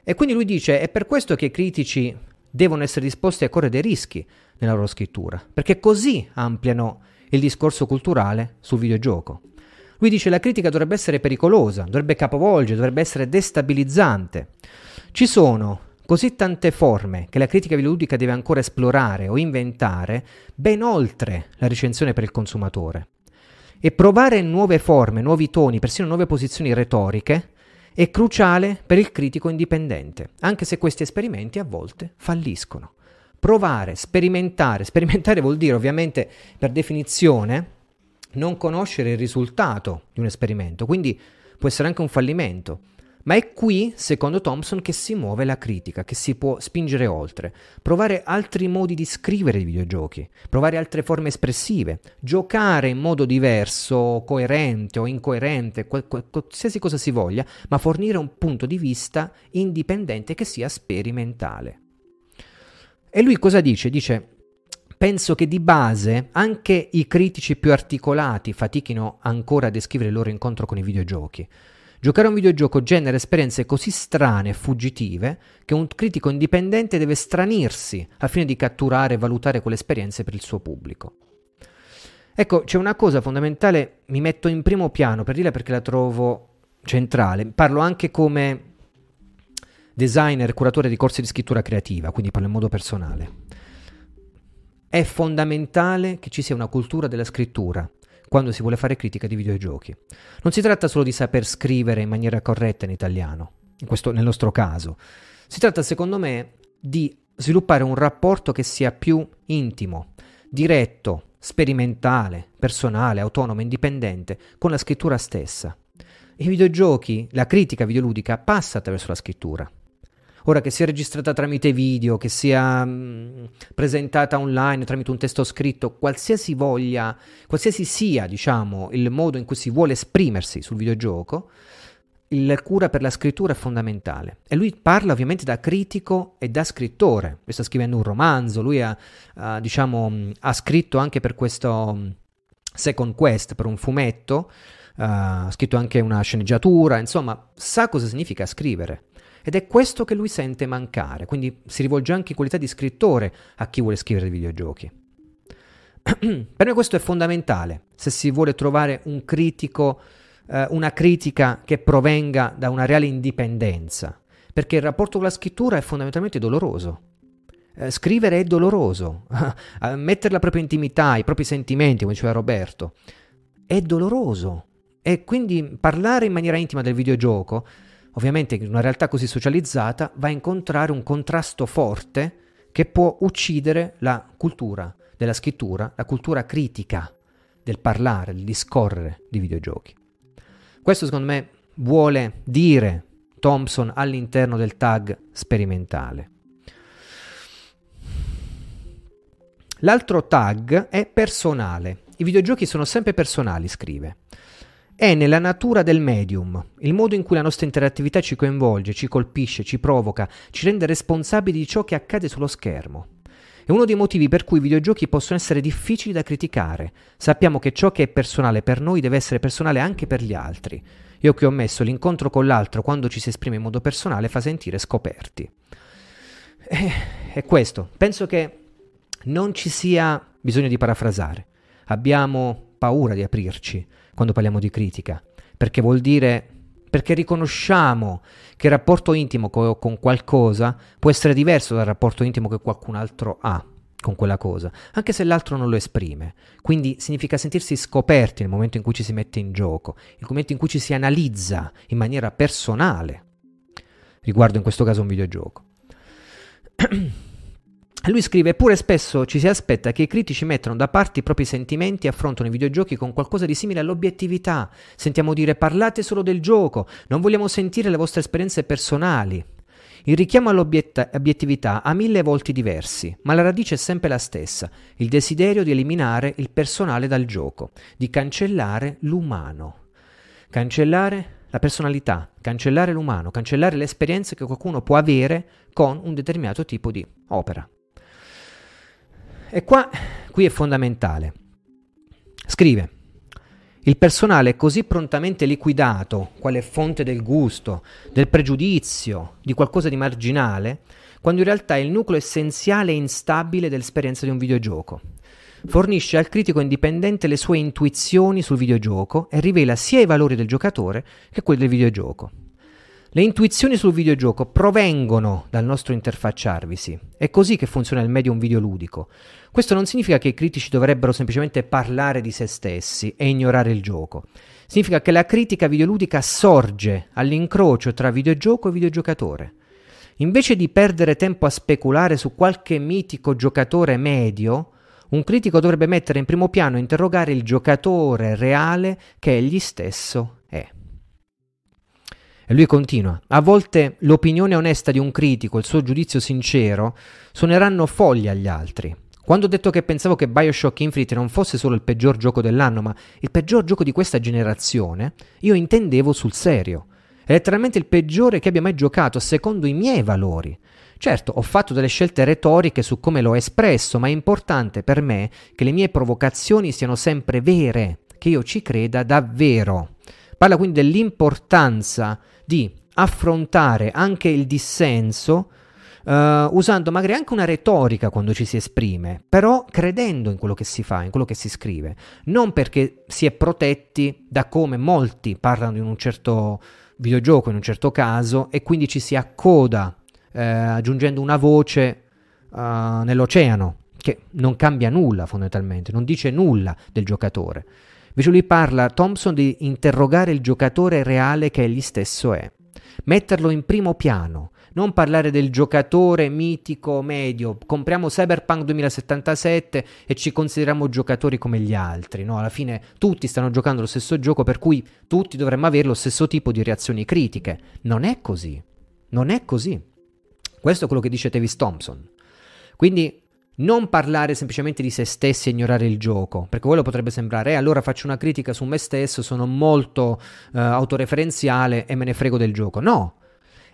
E quindi lui dice: è per questo che i critici devono essere disposti a correre dei rischi nella loro scrittura, perché così ampliano il discorso culturale sul videogioco. Lui dice la critica dovrebbe essere pericolosa, dovrebbe capovolgere, dovrebbe essere destabilizzante. Ci sono così tante forme che la critica videoludica deve ancora esplorare o inventare ben oltre la recensione per il consumatore. E provare nuove forme, nuovi toni, persino nuove posizioni retoriche è cruciale per il critico indipendente, anche se questi esperimenti a volte falliscono. Provare, sperimentare, sperimentare vuol dire ovviamente per definizione non conoscere il risultato di un esperimento, quindi può essere anche un fallimento. Ma è qui, secondo Thompson, che si muove la critica, che si può spingere oltre, provare altri modi di scrivere i videogiochi, provare altre forme espressive, giocare in modo diverso, coerente o incoerente, qual- qualsiasi cosa si voglia, ma fornire un punto di vista indipendente che sia sperimentale. E lui cosa dice? Dice penso che di base anche i critici più articolati fatichino ancora a descrivere il loro incontro con i videogiochi. Giocare a un videogioco genera esperienze così strane e fuggitive che un critico indipendente deve stranirsi al fine di catturare e valutare quelle esperienze per il suo pubblico. Ecco, c'è una cosa fondamentale, mi metto in primo piano per dirla perché la trovo centrale. Parlo anche come designer, curatore di corsi di scrittura creativa, quindi parlo in modo personale. È fondamentale che ci sia una cultura della scrittura quando si vuole fare critica di videogiochi. Non si tratta solo di saper scrivere in maniera corretta in italiano, in questo, nel nostro caso. Si tratta, secondo me, di sviluppare un rapporto che sia più intimo, diretto, sperimentale, personale, autonomo, indipendente, con la scrittura stessa. I videogiochi, la critica videoludica passa attraverso la scrittura. Ora che sia registrata tramite video, che sia mh, mm, presentata online tramite un testo scritto, qualsiasi voglia, qualsiasi sia, diciamo, il modo in cui si vuole esprimersi sul videogioco, la cura per la scrittura è fondamentale. E lui parla ovviamente da critico e da scrittore. Lui sta scrivendo un romanzo, lui ha, ha, diciamo, mm, ha scritto anche per questo mm, Second Quest, per un fumetto, ha scritto anche una sceneggiatura, insomma, sa cosa significa scrivere. Ed è questo che lui sente mancare, quindi si rivolge anche in qualità di scrittore a chi vuole scrivere dei videogiochi. per noi questo è fondamentale, se si vuole trovare un critico, eh, una critica che provenga da una reale indipendenza, perché il rapporto con la scrittura è fondamentalmente doloroso. Eh, scrivere è doloroso, eh, mettere la propria intimità, i propri sentimenti, come diceva Roberto, è doloroso. E quindi parlare in maniera intima del videogioco ovviamente in una realtà così socializzata, va a incontrare un contrasto forte che può uccidere la cultura della scrittura, la cultura critica del parlare, del discorrere di videogiochi. Questo secondo me vuole dire Thompson all'interno del tag sperimentale. L'altro tag è personale. I videogiochi sono sempre personali, scrive è nella natura del medium, il modo in cui la nostra interattività ci coinvolge, ci colpisce, ci provoca, ci rende responsabili di ciò che accade sullo schermo. È uno dei motivi per cui i videogiochi possono essere difficili da criticare. Sappiamo che ciò che è personale per noi deve essere personale anche per gli altri. Io che ho messo l'incontro con l'altro quando ci si esprime in modo personale fa sentire scoperti. Eh, è questo. Penso che non ci sia bisogno di parafrasare. Abbiamo paura di aprirci quando parliamo di critica, perché vuol dire perché riconosciamo che il rapporto intimo co- con qualcosa può essere diverso dal rapporto intimo che qualcun altro ha con quella cosa, anche se l'altro non lo esprime. Quindi significa sentirsi scoperti nel momento in cui ci si mette in gioco, nel momento in cui ci si analizza in maniera personale riguardo in questo caso un videogioco. Lui scrive, eppure spesso ci si aspetta che i critici mettano da parte i propri sentimenti e affrontano i videogiochi con qualcosa di simile all'obiettività. Sentiamo dire parlate solo del gioco, non vogliamo sentire le vostre esperienze personali. Il richiamo all'obiettività ha mille volti diversi, ma la radice è sempre la stessa, il desiderio di eliminare il personale dal gioco, di cancellare l'umano. Cancellare la personalità, cancellare l'umano, cancellare le esperienze che qualcuno può avere con un determinato tipo di opera. E qua, qui è fondamentale. Scrive, il personale è così prontamente liquidato, quale fonte del gusto, del pregiudizio, di qualcosa di marginale, quando in realtà è il nucleo essenziale e instabile dell'esperienza di un videogioco. Fornisce al critico indipendente le sue intuizioni sul videogioco e rivela sia i valori del giocatore che quelli del videogioco. Le intuizioni sul videogioco provengono dal nostro interfacciarvisi. È così che funziona il medium videoludico. Questo non significa che i critici dovrebbero semplicemente parlare di se stessi e ignorare il gioco. Significa che la critica videoludica sorge all'incrocio tra videogioco e videogiocatore. Invece di perdere tempo a speculare su qualche mitico giocatore medio, un critico dovrebbe mettere in primo piano e interrogare il giocatore reale che egli stesso e lui continua, a volte l'opinione onesta di un critico, il suo giudizio sincero, suoneranno folli agli altri. Quando ho detto che pensavo che Bioshock Infinite non fosse solo il peggior gioco dell'anno, ma il peggior gioco di questa generazione, io intendevo sul serio. È letteralmente il peggiore che abbia mai giocato, secondo i miei valori. Certo, ho fatto delle scelte retoriche su come l'ho espresso, ma è importante per me che le mie provocazioni siano sempre vere, che io ci creda davvero. Parla quindi dell'importanza di affrontare anche il dissenso Uh, usando magari anche una retorica quando ci si esprime, però credendo in quello che si fa, in quello che si scrive, non perché si è protetti da come molti parlano in un certo videogioco, in un certo caso, e quindi ci si accoda eh, aggiungendo una voce uh, nell'oceano che non cambia nulla fondamentalmente, non dice nulla del giocatore lui parla Thompson di interrogare il giocatore reale che egli stesso è, metterlo in primo piano, non parlare del giocatore mitico medio, compriamo Cyberpunk 2077 e ci consideriamo giocatori come gli altri, no? Alla fine tutti stanno giocando lo stesso gioco per cui tutti dovremmo avere lo stesso tipo di reazioni critiche. Non è così. Non è così. Questo è quello che dice Davis Thompson. Quindi non parlare semplicemente di se stessi e ignorare il gioco, perché quello potrebbe sembrare, eh, allora faccio una critica su me stesso, sono molto eh, autoreferenziale e me ne frego del gioco. No,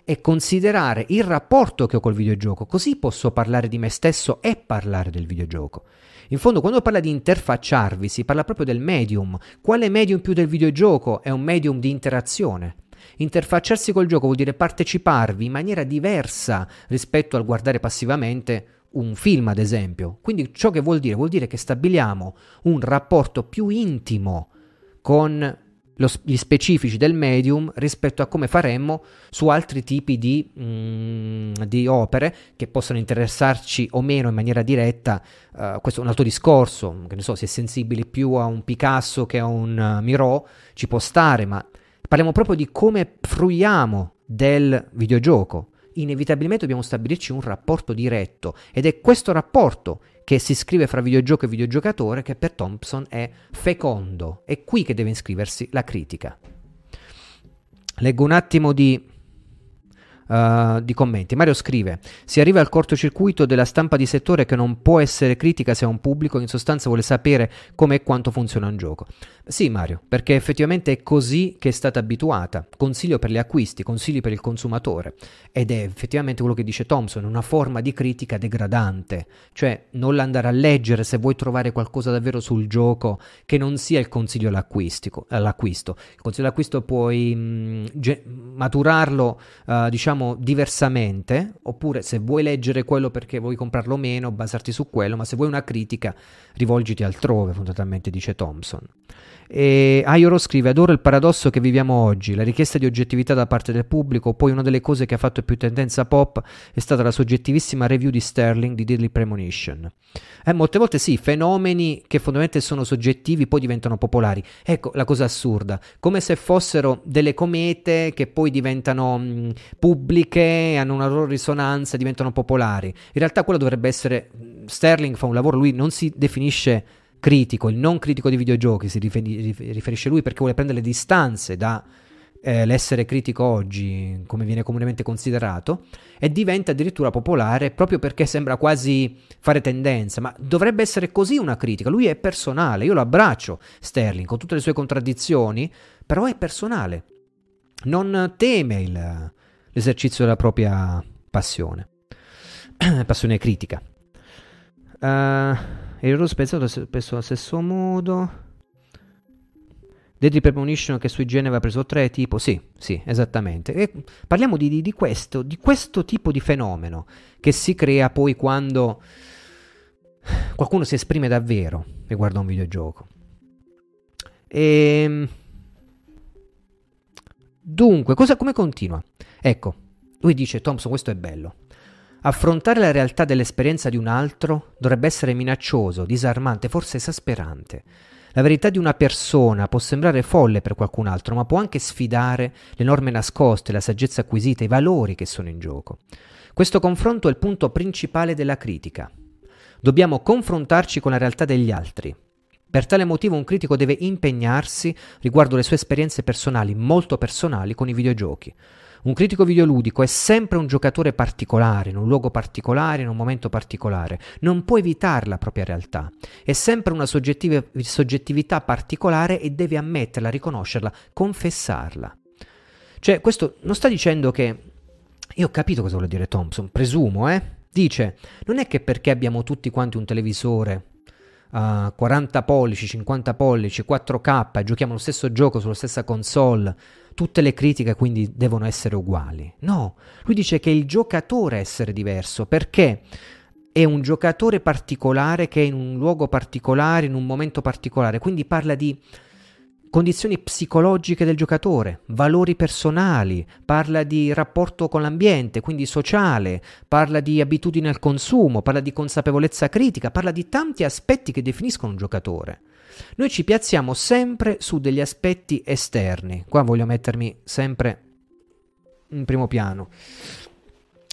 è considerare il rapporto che ho col videogioco, così posso parlare di me stesso e parlare del videogioco. In fondo, quando parla di interfacciarvi, si parla proprio del medium. Quale medium più del videogioco è un medium di interazione? Interfacciarsi col gioco vuol dire parteciparvi in maniera diversa rispetto al guardare passivamente un film, ad esempio. Quindi ciò che vuol dire? Vuol dire che stabiliamo un rapporto più intimo con lo, gli specifici del medium rispetto a come faremmo su altri tipi di, mh, mm, di opere che possono interessarci o meno in maniera diretta. Uh, questo è un altro discorso, mm, che ne so, se è sensibile più a un Picasso che a un uh, eh, Miro, ci può stare, ma parliamo proprio di come fruiamo del videogioco inevitabilmente dobbiamo stabilirci un rapporto diretto ed è questo rapporto che si scrive fra videogioco e videogiocatore che per Thompson è fecondo. È qui che deve iscriversi la critica. Leggo un attimo di uh, di commenti. Mario scrive: Si arriva al cortocircuito della stampa di settore che non può essere critica se ha un pubblico in sostanza vuole sapere come e quanto funziona un gioco. Sì, Mario, perché effettivamente è così che è stata abituata. Consiglio per gli acquisti, consigli per il consumatore. Ed è effettivamente quello che dice Thompson: una forma di critica degradante. Cioè, non andare a leggere se vuoi trovare qualcosa davvero sul gioco che non sia il consiglio all'acquisto. Il consiglio all'acquisto puoi mh, mm, maturarlo, uh, diciamo diciamo diversamente, oppure se vuoi leggere quello perché vuoi comprarlo meno, basarti su quello, ma se vuoi una critica, rivolgiti altrove, fondamentalmente dice Thompson. E Ayoro scrive: Adoro il paradosso che viviamo oggi. La richiesta di oggettività da parte del pubblico. Poi, una delle cose che ha fatto più tendenza pop è stata la soggettivissima review di Sterling di Deadly Premonition. Eh, molte volte sì, fenomeni che fondamentalmente sono soggettivi poi diventano popolari. Ecco la cosa assurda: come se fossero delle comete che poi diventano mh, pubbliche pubbliche, hanno una loro risonanza, diventano popolari. In realtà quello dovrebbe essere Sterling fa un lavoro, lui non si definisce critico, il non critico di videogiochi si riferisce a lui perché vuole prendere le distanze dall'essere eh, critico oggi, come viene comunemente considerato, e diventa addirittura popolare proprio perché sembra quasi fare tendenza, ma dovrebbe essere così una critica, lui è personale, io lo abbraccio Sterling con tutte le sue contraddizioni, però è personale non teme il, l'esercizio della propria passione, passione critica. Uh, eh, il rosso pensato spesso allo stesso modo. Deadly Premonition che sui Geneva ha preso tre, tipo, sì, sì, esattamente. E parliamo di, di, questo, di questo tipo di fenomeno che si crea poi quando qualcuno si esprime davvero riguardo a un videogioco. E... Ehm, dunque, cosa, come continua? Ecco, lui dice Thompson, questo è bello. Affrontare la realtà dell'esperienza di un altro dovrebbe essere minaccioso, disarmante, forse esasperante. La verità di una persona può sembrare folle per qualcun altro, ma può anche sfidare le norme nascoste, la saggezza acquisita, i valori che sono in gioco. Questo confronto è il punto principale della critica. Dobbiamo confrontarci con la realtà degli altri. Per tale motivo un critico deve impegnarsi riguardo le sue esperienze personali, molto personali, con i videogiochi. Un critico videoludico è sempre un giocatore particolare, in un luogo particolare, in un momento particolare. Non può evitare la propria realtà. È sempre una soggettività particolare e deve ammetterla, riconoscerla, confessarla. Cioè, questo non sta dicendo che... Io ho capito cosa vuole dire Thompson, presumo, eh? Dice, non è che perché abbiamo tutti quanti un televisore Uh, ah, 40 pollici, 50 pollici, 4K, giochiamo lo stesso gioco sulla stessa console, tutte le critiche quindi devono essere uguali. No, lui dice che il giocatore è essere diverso perché è un giocatore particolare che è in un luogo particolare, in un momento particolare, quindi parla di condizioni psicologiche del giocatore, valori personali, parla di rapporto con l'ambiente, quindi sociale, parla di abitudine al consumo, parla di consapevolezza critica, parla di tanti aspetti che definiscono un giocatore. Noi ci piazziamo sempre su degli aspetti esterni, qua voglio mettermi sempre in primo piano.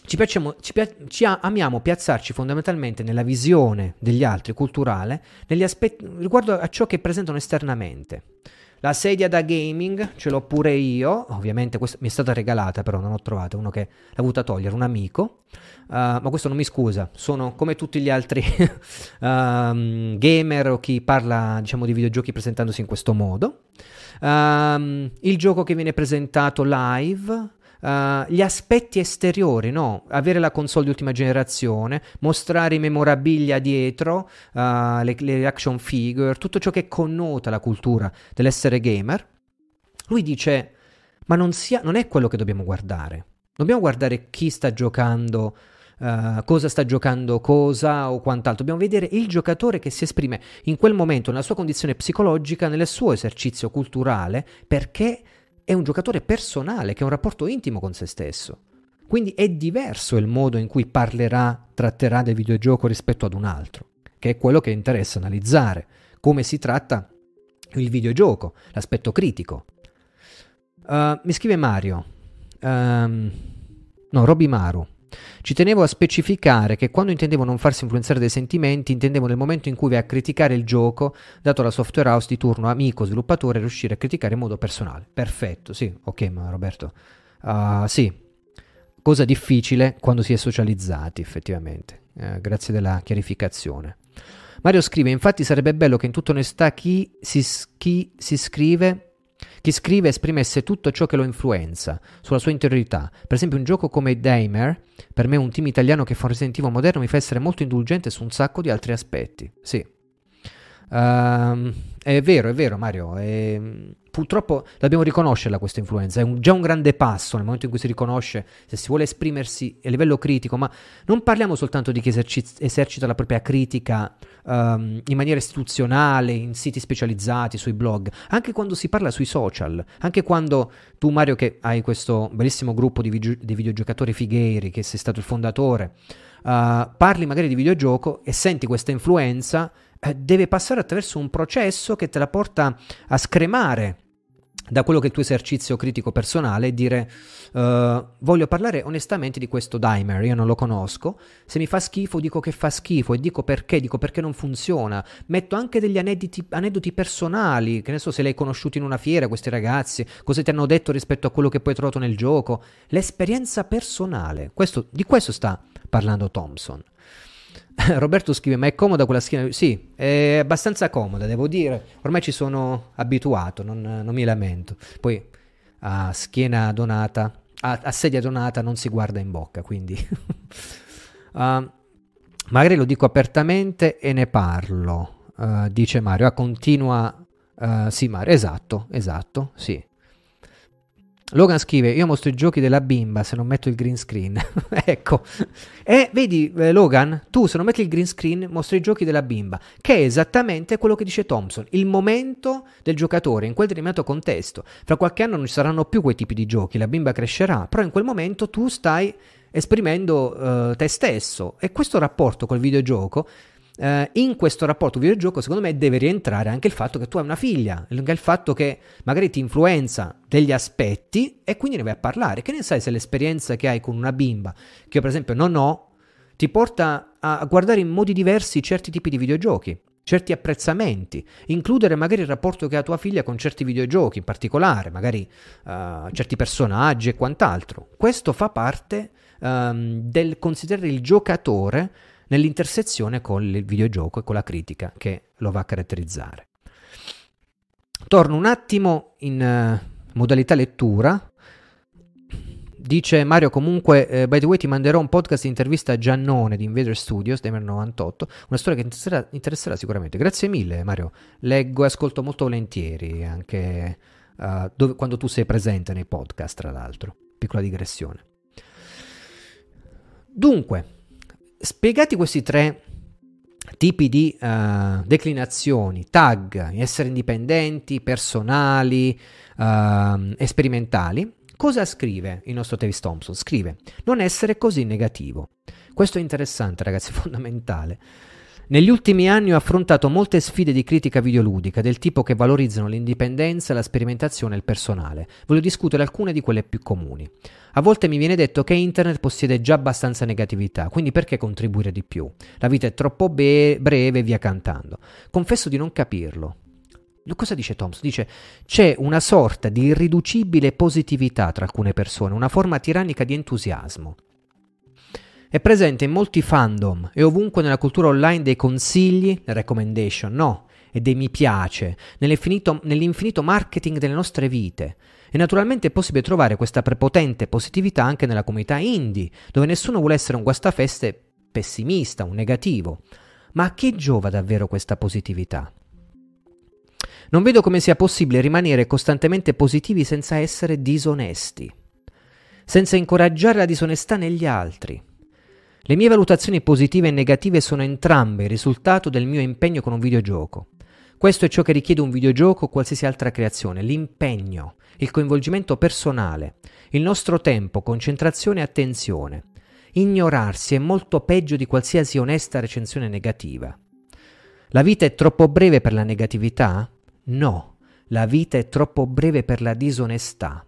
Ci, piacciamo, ci, pia- ci, amiamo piazzarci fondamentalmente nella visione degli altri culturale aspetti, riguardo a ciò che presentano esternamente. La sedia da gaming ce l'ho pure io, ovviamente questa mi è stata regalata però non ho trovata, uno che l'ha avuta togliere, un amico, uh, ma questo non mi scusa, sono come tutti gli altri um, gamer o chi parla diciamo di videogiochi presentandosi in questo modo. Um, il gioco che viene presentato live Ah, gli aspetti esteriori, no? Avere la console di ultima generazione, mostrare i memorabilia dietro, uh, le, le action figure, tutto ciò che connota la cultura dell'essere gamer. Lui dice, ma non, sia, non è quello che dobbiamo guardare. Dobbiamo guardare chi sta giocando Uh, cosa sta giocando cosa o quant'altro. Dobbiamo vedere il giocatore che si esprime in quel momento, nella sua condizione psicologica, nel suo esercizio culturale, perché è un giocatore personale che ha un rapporto intimo con se stesso. Quindi è diverso il modo in cui parlerà, tratterà del videogioco rispetto ad un altro, che è quello che interessa analizzare, come si tratta il videogioco, l'aspetto critico. Uh, mi scrive Mario, um, no, Maru, ci tenevo a specificare che quando intendevo non farsi influenzare dai sentimenti, intendevo nel momento in cui vai a criticare il gioco, dato la software house di turno amico, sviluppatore, riuscire a criticare in modo personale. Perfetto, sì, ok, ma Roberto. Uh, sì, cosa difficile quando si è socializzati effettivamente. Eh, grazie della chiarificazione. Mario scrive, infatti sarebbe bello che in tutta onestà chi si, chi si scrive chi scrive esprimesse tutto ciò che lo influenza, sulla sua interiorità. Per esempio un gioco come Daimler, per me un team italiano che fa un Resident moderno mi fa essere molto indulgente su un sacco di altri aspetti. Sì, Ehm, è vero, è vero Mario, è... purtroppo dobbiamo riconoscerla questa influenza, è un, già un grande passo nel momento in cui si riconosce, se si vuole esprimersi a livello critico, ma non parliamo soltanto di chi eserciz- esercita la propria critica um, in maniera istituzionale, in siti specializzati, sui blog, anche quando si parla sui social, anche quando tu Mario che hai questo bellissimo gruppo di, vi- di videogiocatori figheiri, che sei stato il fondatore, uh, parli magari di videogioco e senti questa influenza eh, deve passare attraverso un processo che te la porta a scremare da quello che è il tuo esercizio critico personale e dire uh, voglio parlare onestamente di questo Dimer, io non lo conosco, se mi fa schifo dico che fa schifo e dico perché, dico perché non funziona, metto anche degli aneddoti, aneddoti personali, che ne so se l'hai conosciuto in una fiera questi ragazzi, cosa ti hanno detto rispetto a quello che poi hai trovato nel gioco, l'esperienza personale, questo, di questo sta parlando Thompson. Roberto scrive: Ma è comoda quella schiena? Sì, è abbastanza comoda, devo dire. Ormai ci sono abituato, non, non mi lamento. Poi a schiena donata, a, a, sedia donata non si guarda in bocca, quindi. uh, ah, magari lo dico apertamente e ne parlo, uh, dice Mario. Ah, continua. Uh, sì, Mario, esatto, esatto, sì. Logan scrive: Io mostro i giochi della bimba se non metto il green screen. ecco, e vedi, eh, Logan, tu se non metti il green screen mostri i giochi della bimba, che è esattamente quello che dice Thompson: il momento del giocatore in quel determinato contesto. Fra qualche anno non ci saranno più quei tipi di giochi, la bimba crescerà, però in quel momento tu stai esprimendo eh, te stesso e questo rapporto col videogioco eh, in questo rapporto videogioco secondo me deve rientrare anche il fatto che tu hai una figlia, anche il fatto che magari ti influenza degli aspetti e quindi ne vai a parlare. Che ne sai se l'esperienza che hai con una bimba, che io per esempio non ho, ti porta a guardare in modi diversi certi tipi di videogiochi? certi apprezzamenti, includere magari il rapporto che ha tua figlia con certi videogiochi in particolare, magari uh, certi personaggi e quant'altro. Questo fa parte um, del considerare il giocatore nell'intersezione con il videogioco e con la critica che lo va a caratterizzare. Torno un attimo in uh, modalità lettura. Dice Mario comunque, eh, by the way ti manderò un podcast di intervista a Giannone di Invader Studios, Demer 98, una storia che interesserà, interesserà sicuramente. Grazie mille Mario, leggo e ascolto molto volentieri anche uh, dove, quando tu sei presente nei podcast tra l'altro, piccola digressione. Dunque, Spiegati questi tre tipi di uh, declinazioni, tag, essere indipendenti, personali, uh, ehm, esperimentali, cosa scrive il nostro Tavis Thompson? Scrive non essere così negativo. Questo è interessante, ragazzi, fondamentale. Negli ultimi anni ho affrontato molte sfide di critica videoludica, del tipo che valorizzano l'indipendenza, la sperimentazione e il personale. Voglio discutere alcune di quelle più comuni. A volte mi viene detto che internet possiede già abbastanza negatività, quindi perché contribuire di più? La vita è troppo be- breve, via cantando. Confesso di non capirlo. Cosa dice Thompson? Dice c'è una sorta di irriducibile positività tra alcune persone, una forma tirannica di entusiasmo. È presente in molti fandom e ovunque nella cultura online dei consigli, recommendation, no, e dei mi piace, nell'infinito marketing delle nostre vite. E naturalmente è possibile trovare questa prepotente positività anche nella comunità indie, dove nessuno vuole essere un guastafeste pessimista, un negativo. Ma a che giova davvero questa positività? Non vedo come sia possibile rimanere costantemente positivi senza essere disonesti, senza incoraggiare la disonestà negli altri. Le mie valutazioni positive e negative sono entrambe il risultato del mio impegno con un videogioco. Questo è ciò che richiede un videogioco o qualsiasi altra creazione, l'impegno, il coinvolgimento personale, il nostro tempo, concentrazione e attenzione. Ignorarsi è molto peggio di qualsiasi onesta recensione negativa. La vita è troppo breve per la negatività? No, la vita è troppo breve per la disonestà.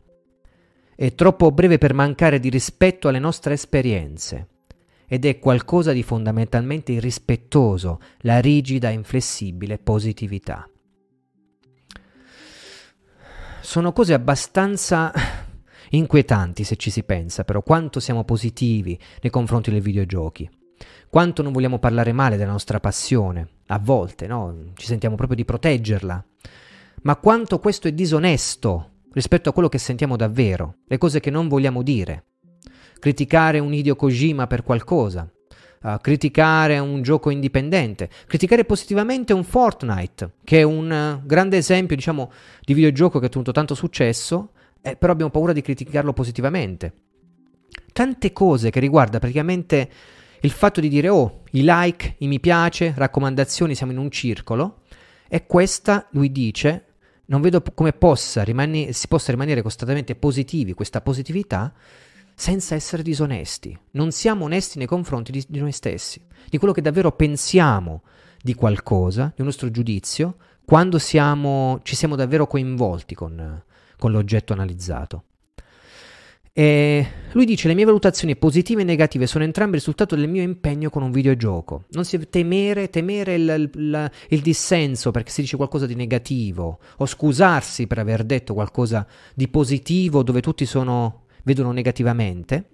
È troppo breve per mancare di rispetto alle nostre esperienze ed è qualcosa di fondamentalmente irrispettoso, la rigida e inflessibile positività. Sono cose abbastanza inquietanti se ci si pensa, però quanto siamo positivi nei confronti dei videogiochi. Quanto non vogliamo parlare male della nostra passione, a volte no? ci sentiamo proprio di proteggerla, ma quanto questo è disonesto rispetto a quello che sentiamo davvero, le cose che non vogliamo dire, criticare un Hideo Kojima per qualcosa, uh, criticare un gioco indipendente, criticare positivamente un Fortnite, che è un uh, grande esempio, diciamo, di videogioco che ha ottenuto tanto successo, eh, però abbiamo paura di criticarlo positivamente. Tante cose che riguarda praticamente il fatto di dire oh, i like, i mi piace, raccomandazioni, siamo in un circolo, e questa, lui dice, non vedo come possa rimane, si possa rimanere costantemente positivi, questa positività, senza essere disonesti. Non siamo onesti nei confronti di, di noi stessi, di quello che davvero pensiamo di qualcosa, di un nostro giudizio, quando siamo, ci siamo davvero coinvolti con, con l'oggetto analizzato. E lui dice: Le mie valutazioni positive e negative sono entrambe il risultato del mio impegno con un videogioco. Non si temere, temere il, il, il, dissenso perché si dice qualcosa di negativo, o scusarsi per aver detto qualcosa di positivo dove tutti sono vedono negativamente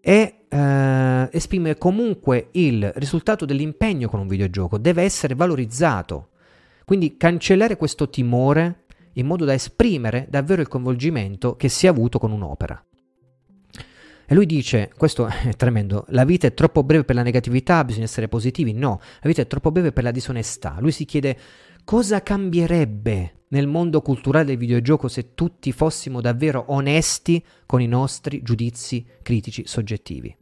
e eh, esprime comunque il risultato dell'impegno con un videogioco, deve essere valorizzato. Quindi cancellare questo timore in modo da esprimere davvero il coinvolgimento che si è avuto con un'opera. E lui dice, questo è tremendo, la vita è troppo breve per la negatività, bisogna essere positivi. No, la vita è troppo breve per la disonestà. Lui si chiede cosa cambierebbe nel mondo culturale del videogioco se tutti fossimo davvero onesti con i nostri giudizi critici soggettivi?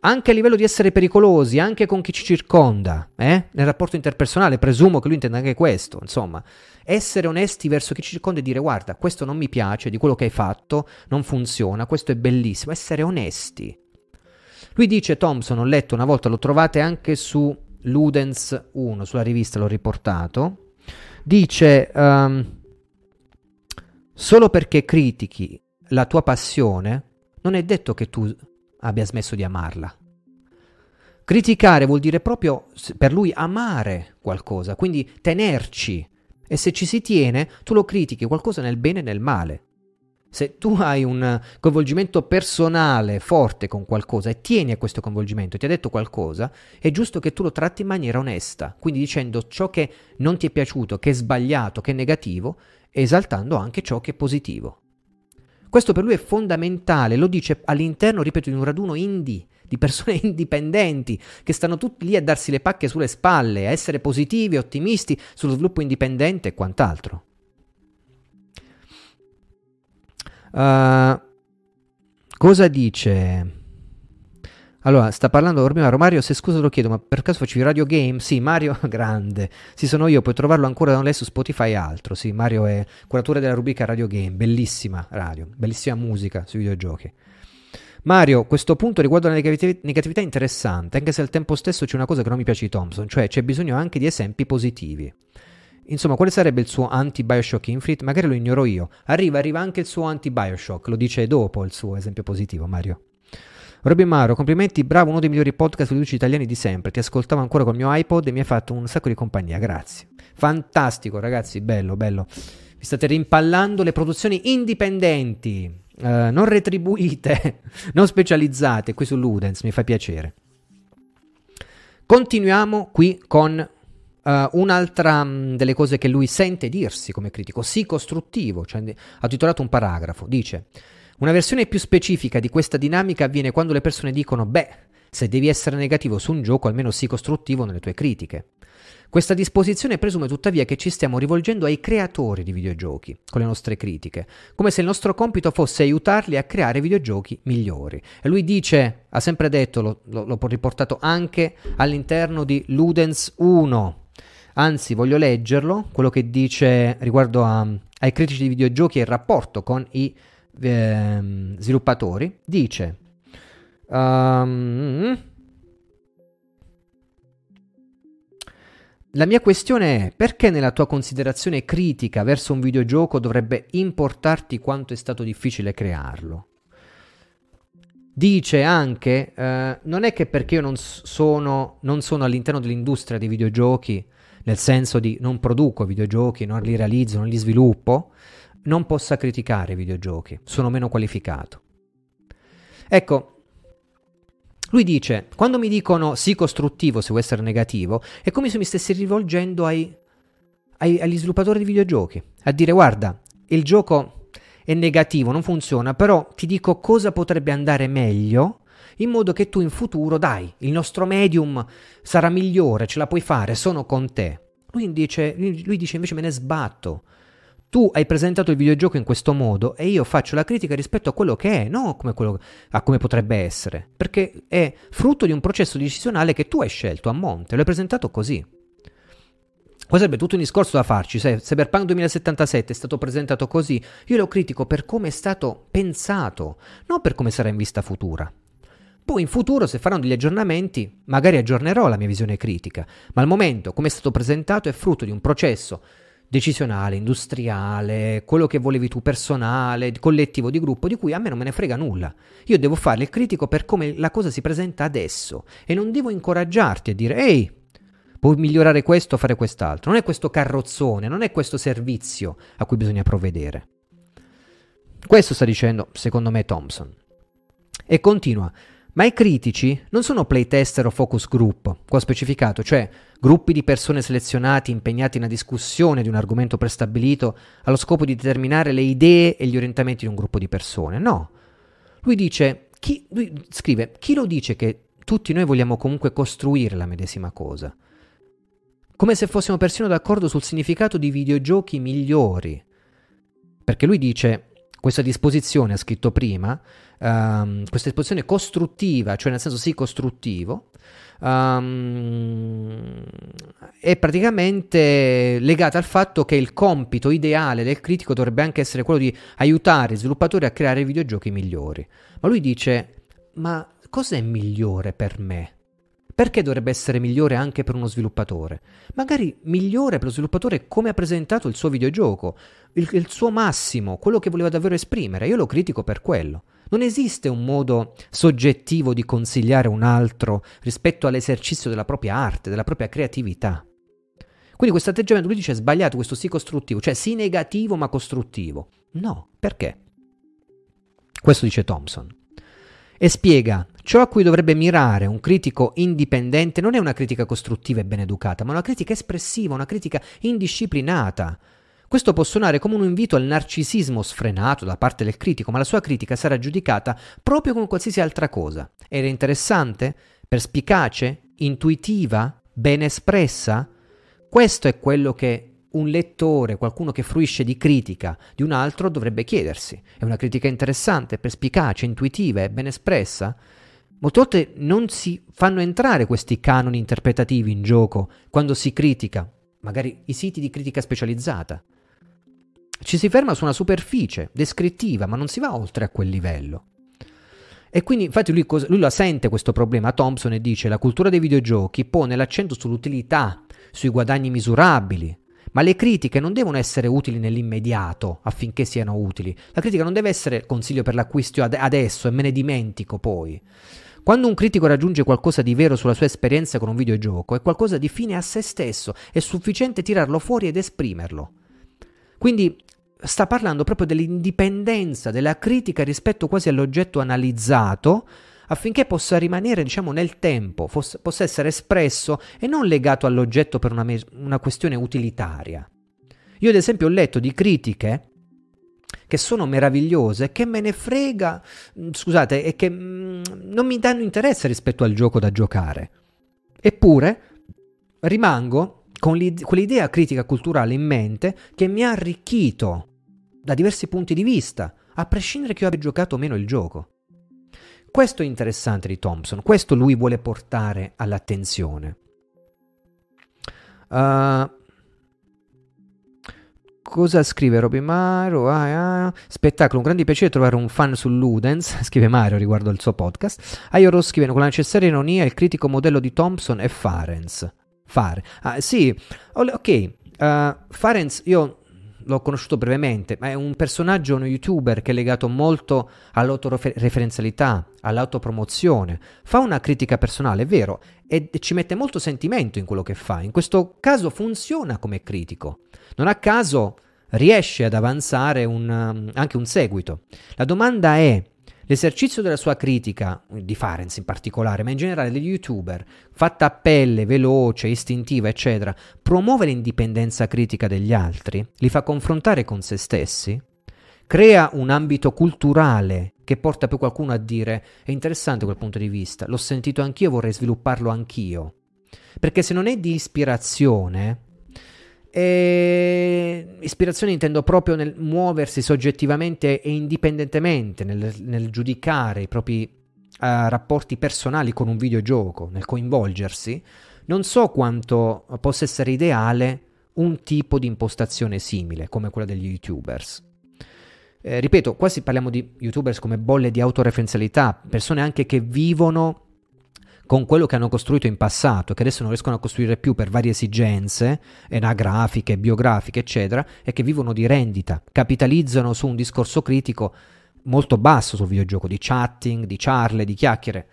Anche a livello di essere pericolosi, anche con chi ci circonda, eh? nel rapporto interpersonale, presumo che lui intenda anche questo, insomma, essere onesti verso chi ci circonda e dire guarda, questo non mi piace, di quello che hai fatto, non funziona, questo è bellissimo, essere onesti. Lui dice, Thompson, ho letto una volta, lo trovate anche su Ludens 1 sulla rivista l'ho riportato dice um, solo perché critichi la tua passione non è detto che tu abbia smesso di amarla criticare vuol dire proprio per lui amare qualcosa quindi tenerci e se ci si tiene tu lo critichi qualcosa nel bene e nel male se tu hai un coinvolgimento personale forte con qualcosa e tieni a questo coinvolgimento, ti ha detto qualcosa, è giusto che tu lo tratti in maniera onesta, quindi dicendo ciò che non ti è piaciuto, che è sbagliato, che è negativo, esaltando anche ciò che è positivo. Questo per lui è fondamentale, lo dice all'interno, ripeto, di un raduno indie, di persone indipendenti, che stanno tutti lì a darsi le pacche sulle spalle, a essere positivi, ottimisti sullo sviluppo indipendente e quant'altro. Uh, cosa dice? Allora, sta parlando prima Mario, se scusa lo chiedo, ma per caso facevi Radio Game? Sì, Mario, grande. Sì, sono io, puoi trovarlo ancora da lei su Spotify e altro. Sì, Mario è curatore della rubrica Radio Game, bellissima radio, bellissima musica sui videogiochi. Mario, questo punto riguardo la negatività è interessante, anche se al tempo stesso c'è una cosa che non mi piace di Thompson, cioè c'è bisogno anche di esempi positivi. Insomma, quale sarebbe il suo anti-Bioshock Infinite? Magari lo ignoro io. Arriva, arriva anche il suo anti-Bioshock, lo dice dopo il suo esempio positivo, Mario. Robin Maro, complimenti, bravo, uno dei migliori podcast veloci italiani di sempre. Ti ascoltavo ancora col mio iPod e mi hai fatto un sacco di compagnia, grazie. Fantastico, ragazzi, bello, bello. Vi state rimpallando le produzioni indipendenti, eh, non retribuite, non specializzate qui su Ludens, mi fa piacere. Continuiamo qui con Uh, un'altra mh, mm, delle cose che lui sente dirsi come critico, sì costruttivo, cioè, ha titolato un paragrafo, dice una versione più specifica di questa dinamica avviene quando le persone dicono beh, se devi essere negativo su un gioco almeno sii costruttivo nelle tue critiche. Questa disposizione presume tuttavia che ci stiamo rivolgendo ai creatori di videogiochi con le nostre critiche, come se il nostro compito fosse aiutarli a creare videogiochi migliori. E lui dice, ha sempre detto, l'ho riportato anche all'interno di Ludens 1, Anzi, voglio leggerlo, quello che dice riguardo a, ai critici di videogiochi e il rapporto con i eh, sviluppatori. Dice... Um, La mia questione è perché nella tua considerazione critica verso un videogioco dovrebbe importarti quanto è stato difficile crearlo? Dice anche, eh, non è che perché io non sono, non sono all'interno dell'industria dei videogiochi nel senso di non produco videogiochi, non li realizzo, non li sviluppo, non possa criticare i videogiochi, sono meno qualificato. Ecco, lui dice, quando mi dicono sì costruttivo se vuoi essere negativo, è come se mi stessi rivolgendo ai, ai, agli sviluppatori di videogiochi, a dire guarda, il gioco è negativo, non funziona, però ti dico cosa potrebbe andare meglio in modo che tu in futuro, dai, il nostro medium sarà migliore, ce la puoi fare, sono con te. Lui dice, lui dice invece me ne sbatto. Tu hai presentato il videogioco in questo modo e io faccio la critica rispetto a quello che è, non come quello, a come potrebbe essere, perché è frutto di un processo decisionale che tu hai scelto a monte, l'hai presentato così. Qua sarebbe tutto un discorso da farci, se Cyberpunk 2077 è stato presentato così, io lo critico per come è stato pensato, non per come sarà in vista futura. Poi in futuro, se faranno degli aggiornamenti, magari aggiornerò la mia visione critica, ma al momento, come è stato presentato, è frutto di un processo decisionale, industriale, quello che volevi tu, personale, collettivo, di gruppo, di cui a me non me ne frega nulla. Io devo fare il critico per come la cosa si presenta adesso e non devo incoraggiarti a dire ehi, puoi migliorare questo, fare quest'altro. Non è questo carrozzone, non è questo servizio a cui bisogna provvedere. Questo sta dicendo, secondo me, Thompson. E continua. Ma i critici non sono playtester o focus group, qua specificato, cioè gruppi di persone selezionati impegnati in una discussione di un argomento prestabilito allo scopo di determinare le idee e gli orientamenti di un gruppo di persone. No. Lui dice, chi, lui scrive, chi lo dice che tutti noi vogliamo comunque costruire la medesima cosa? Come se fossimo persino d'accordo sul significato di videogiochi migliori. Perché lui dice, questa disposizione, ha scritto prima, um, questa disposizione costruttiva, cioè nel senso sì costruttivo, um, è praticamente legata al fatto che il compito ideale del critico dovrebbe anche essere quello di aiutare i sviluppatori a creare videogiochi migliori. Ma lui dice, ma cos'è migliore per me? Perché dovrebbe essere migliore anche per uno sviluppatore? Magari migliore per lo sviluppatore come ha presentato il suo videogioco, il, il suo massimo, quello che voleva davvero esprimere. Io lo critico per quello. Non esiste un modo soggettivo di consigliare un altro rispetto all'esercizio della propria arte, della propria creatività. Quindi questo atteggiamento, lui dice, è sbagliato questo sì costruttivo, cioè sì negativo ma costruttivo. No, perché? Questo dice Thompson. E spiega, ciò a cui dovrebbe mirare un critico indipendente non è una critica costruttiva e ben educata, ma una critica espressiva, una critica indisciplinata, questo può suonare come un invito al narcisismo sfrenato da parte del critico, ma la sua critica sarà giudicata proprio come qualsiasi altra cosa. Era interessante? Perspicace? Intuitiva? Ben espressa? Questo è quello che un lettore, qualcuno che fruisce di critica di un altro dovrebbe chiedersi. È una critica interessante, perspicace, intuitiva, e ben espressa? Molte volte non si fanno entrare questi canoni interpretativi in gioco quando si critica, magari i siti di critica specializzata. Ci si ferma su una superficie descrittiva, ma non si va oltre a quel livello. E quindi, infatti, lui, lui lo sente questo problema Thompson e dice: La cultura dei videogiochi pone l'accento sull'utilità, sui guadagni misurabili, ma le critiche non devono essere utili nell'immediato affinché siano utili. La critica non deve essere consiglio per l'acquisto ad- adesso e me ne dimentico poi. Quando un critico raggiunge qualcosa di vero sulla sua esperienza con un videogioco, è qualcosa di fine a se stesso, è sufficiente tirarlo fuori ed esprimerlo. Quindi sta parlando proprio dell'indipendenza, della critica rispetto quasi all'oggetto analizzato, affinché possa rimanere diciamo, nel tempo, fosse, possa essere espresso e non legato all'oggetto per una, una questione utilitaria. Io ad esempio ho letto di critiche che sono meravigliose, che me ne frega, mm, scusate, e che mh, mm, non mi danno interesse rispetto al gioco da giocare. Eppure rimango con l'idea critica culturale in mente che mi ha arricchito da diversi punti di vista, a prescindere che io abbia giocato o meno il gioco. Questo è interessante di Thompson, questo lui vuole portare all'attenzione. Uh, cosa scrive Robin Mario? Ah, ah, ah. Spettacolo, un grande piacere trovare un fan su Ludens, scrive Mario riguardo al suo podcast. Aioro scrivono con la necessaria ironia il critico modello di Thompson è Farens. Far. Ah, sì, ok. Uh, ah, Farens, io l'ho conosciuto brevemente, ma è un personaggio, uno youtuber che è legato molto all'autoreferenzialità, all'autopromozione. Fa una critica personale, è vero, e ci mette molto sentimento in quello che fa. In questo caso funziona come critico. Non a caso riesce ad avanzare un, um, anche un seguito. La domanda è, L'esercizio della sua critica, di Farenz in particolare, ma in generale degli youtuber, fatta a pelle, veloce, istintiva, eccetera, promuove l'indipendenza critica degli altri, li fa confrontare con se stessi, crea un ambito culturale che porta poi qualcuno a dire è interessante quel punto di vista, l'ho sentito anch'io, vorrei svilupparlo anch'io. Perché se non è di ispirazione, e ehm, ispirazione intendo proprio nel muoversi soggettivamente e indipendentemente nel, nel giudicare i propri uh, rapporti personali con un videogioco, nel coinvolgersi. Non so quanto possa essere ideale un tipo di impostazione simile come quella degli youtubers. Eh, ripeto, qua si parliamo di youtubers come bolle di autoreferenzialità, persone anche che vivono con quello che hanno costruito in passato, che adesso non riescono a costruire più per varie esigenze, anagrafiche, biografiche, eccetera, e che vivono di rendita, capitalizzano su un discorso critico molto basso sul videogioco, di chatting, di charle, di chiacchiere.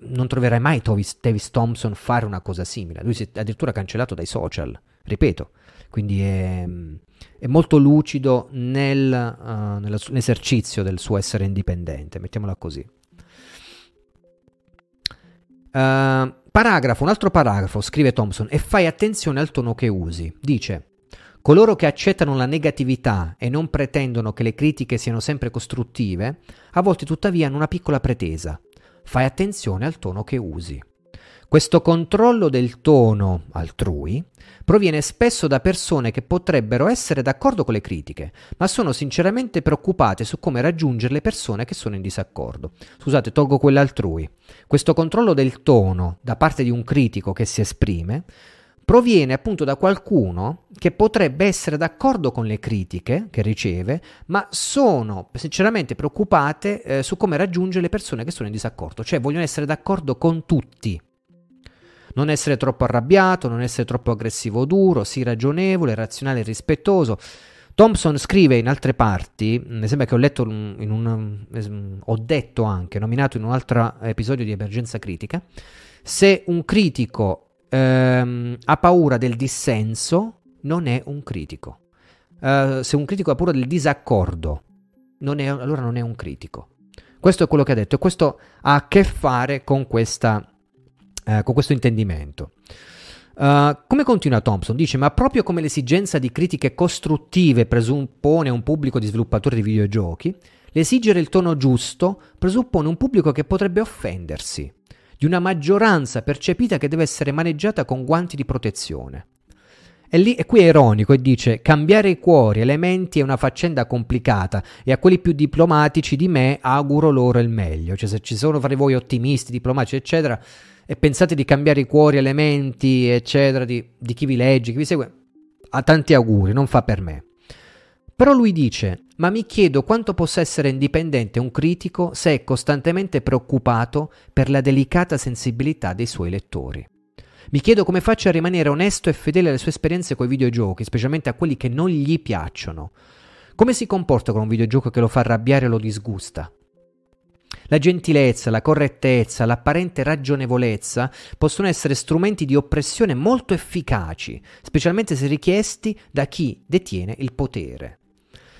Non troverai mai Tovis, Davis Thompson fare una cosa simile. Lui si è addirittura cancellato dai social, ripeto. Quindi è, è molto lucido nel, uh, nell'esercizio del suo essere indipendente, mettiamola così. Uh, paragrafo, un altro paragrafo, scrive Thompson, e fai attenzione al tono che usi. Dice, coloro che accettano la negatività e non pretendono che le critiche siano sempre costruttive, a volte tuttavia hanno una piccola pretesa. Fai attenzione al tono che usi. Questo controllo del tono altrui proviene spesso da persone che potrebbero essere d'accordo con le critiche, ma sono sinceramente preoccupate su come raggiungere le persone che sono in disaccordo. Scusate, tolgo quella altrui. Questo controllo del tono da parte di un critico che si esprime proviene appunto da qualcuno che potrebbe essere d'accordo con le critiche che riceve, ma sono sinceramente preoccupate eh, su come raggiungere le persone che sono in disaccordo, cioè vogliono essere d'accordo con tutti. Non essere troppo arrabbiato, non essere troppo aggressivo o duro, sii ragionevole, razionale e rispettoso. Thompson scrive in altre parti, mm, mi sembra che ho letto in un, mm, mm, ho detto anche, nominato in un altro episodio di Emergenza Critica, se un critico ehm, ha paura del dissenso, non è un critico. Uh, se un critico ha paura del disaccordo, non è, allora non è un critico. Questo è quello che ha detto e questo ha a che fare con questa eh, con questo intendimento. Uh, come continua Thompson? Dice: Ma proprio come l'esigenza di critiche costruttive presuppone un pubblico di sviluppatori di videogiochi, l'esigere il tono giusto presuppone un pubblico che potrebbe offendersi, di una maggioranza percepita che deve essere maneggiata con guanti di protezione. E, lì, e qui è ironico e dice: Cambiare i cuori, le menti è una faccenda complicata e a quelli più diplomatici di me auguro loro il meglio. Cioè, se ci sono fra voi ottimisti, diplomatici, eccetera e pensate di cambiare i cuori, elementi, eccetera, di, di chi vi legge, chi vi segue, ha tanti auguri, non fa per me. Però lui dice, ma mi chiedo quanto possa essere indipendente un critico se è costantemente preoccupato per la delicata sensibilità dei suoi lettori. Mi chiedo come faccia a rimanere onesto e fedele alle sue esperienze con i videogiochi, specialmente a quelli che non gli piacciono. Come si comporta con un videogioco che lo fa arrabbiare o lo disgusta? La gentilezza, la correttezza, l'apparente ragionevolezza possono essere strumenti di oppressione molto efficaci, specialmente se richiesti da chi detiene il potere.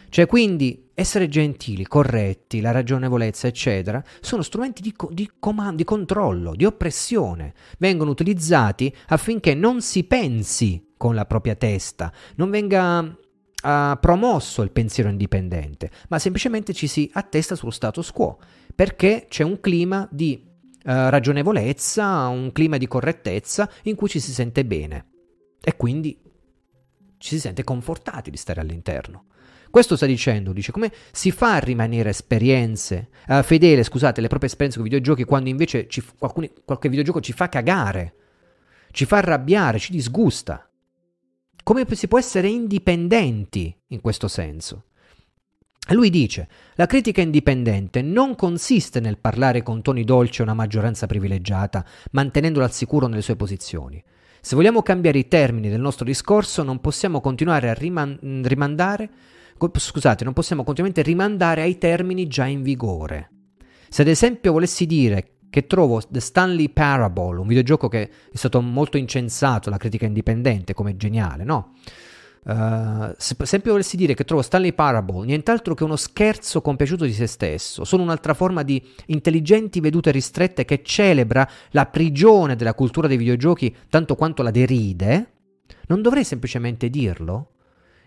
Cioè quindi essere gentili, corretti, la ragionevolezza, eccetera, sono strumenti di, co- di, comando, di controllo, di oppressione. Vengono utilizzati affinché non si pensi con la propria testa, non venga ha promosso il pensiero indipendente, ma semplicemente ci si attesta sullo status quo, perché c'è un clima di eh, ragionevolezza, un clima di correttezza in cui ci si sente bene e quindi ci si sente confortati di stare all'interno. Questo sta dicendo, dice come si fa a rimanere esperienze, eh, fedele, scusate, le proprie esperienze con i videogiochi quando invece ci, qualcun, qualche videogioco ci fa cagare, ci fa arrabbiare, ci disgusta come si può essere indipendenti in questo senso. Lui dice, la critica indipendente non consiste nel parlare con toni dolci a una maggioranza privilegiata, mantenendola al sicuro nelle sue posizioni. Se vogliamo cambiare i termini del nostro discorso, non possiamo continuare a riman- rimandare, scusate, non possiamo continuamente rimandare ai termini già in vigore. Se ad esempio volessi dire che trovo The Stanley Parable, un videogioco che è stato molto incensato la critica indipendente come geniale, no? Uh, se, sempre volessi dire che trovo Stanley Parable nient'altro che uno scherzo compiaciuto di se stesso, solo un'altra forma di intelligenti vedute ristrette che celebra la prigione della cultura dei videogiochi tanto quanto la deride, non dovrei semplicemente dirlo?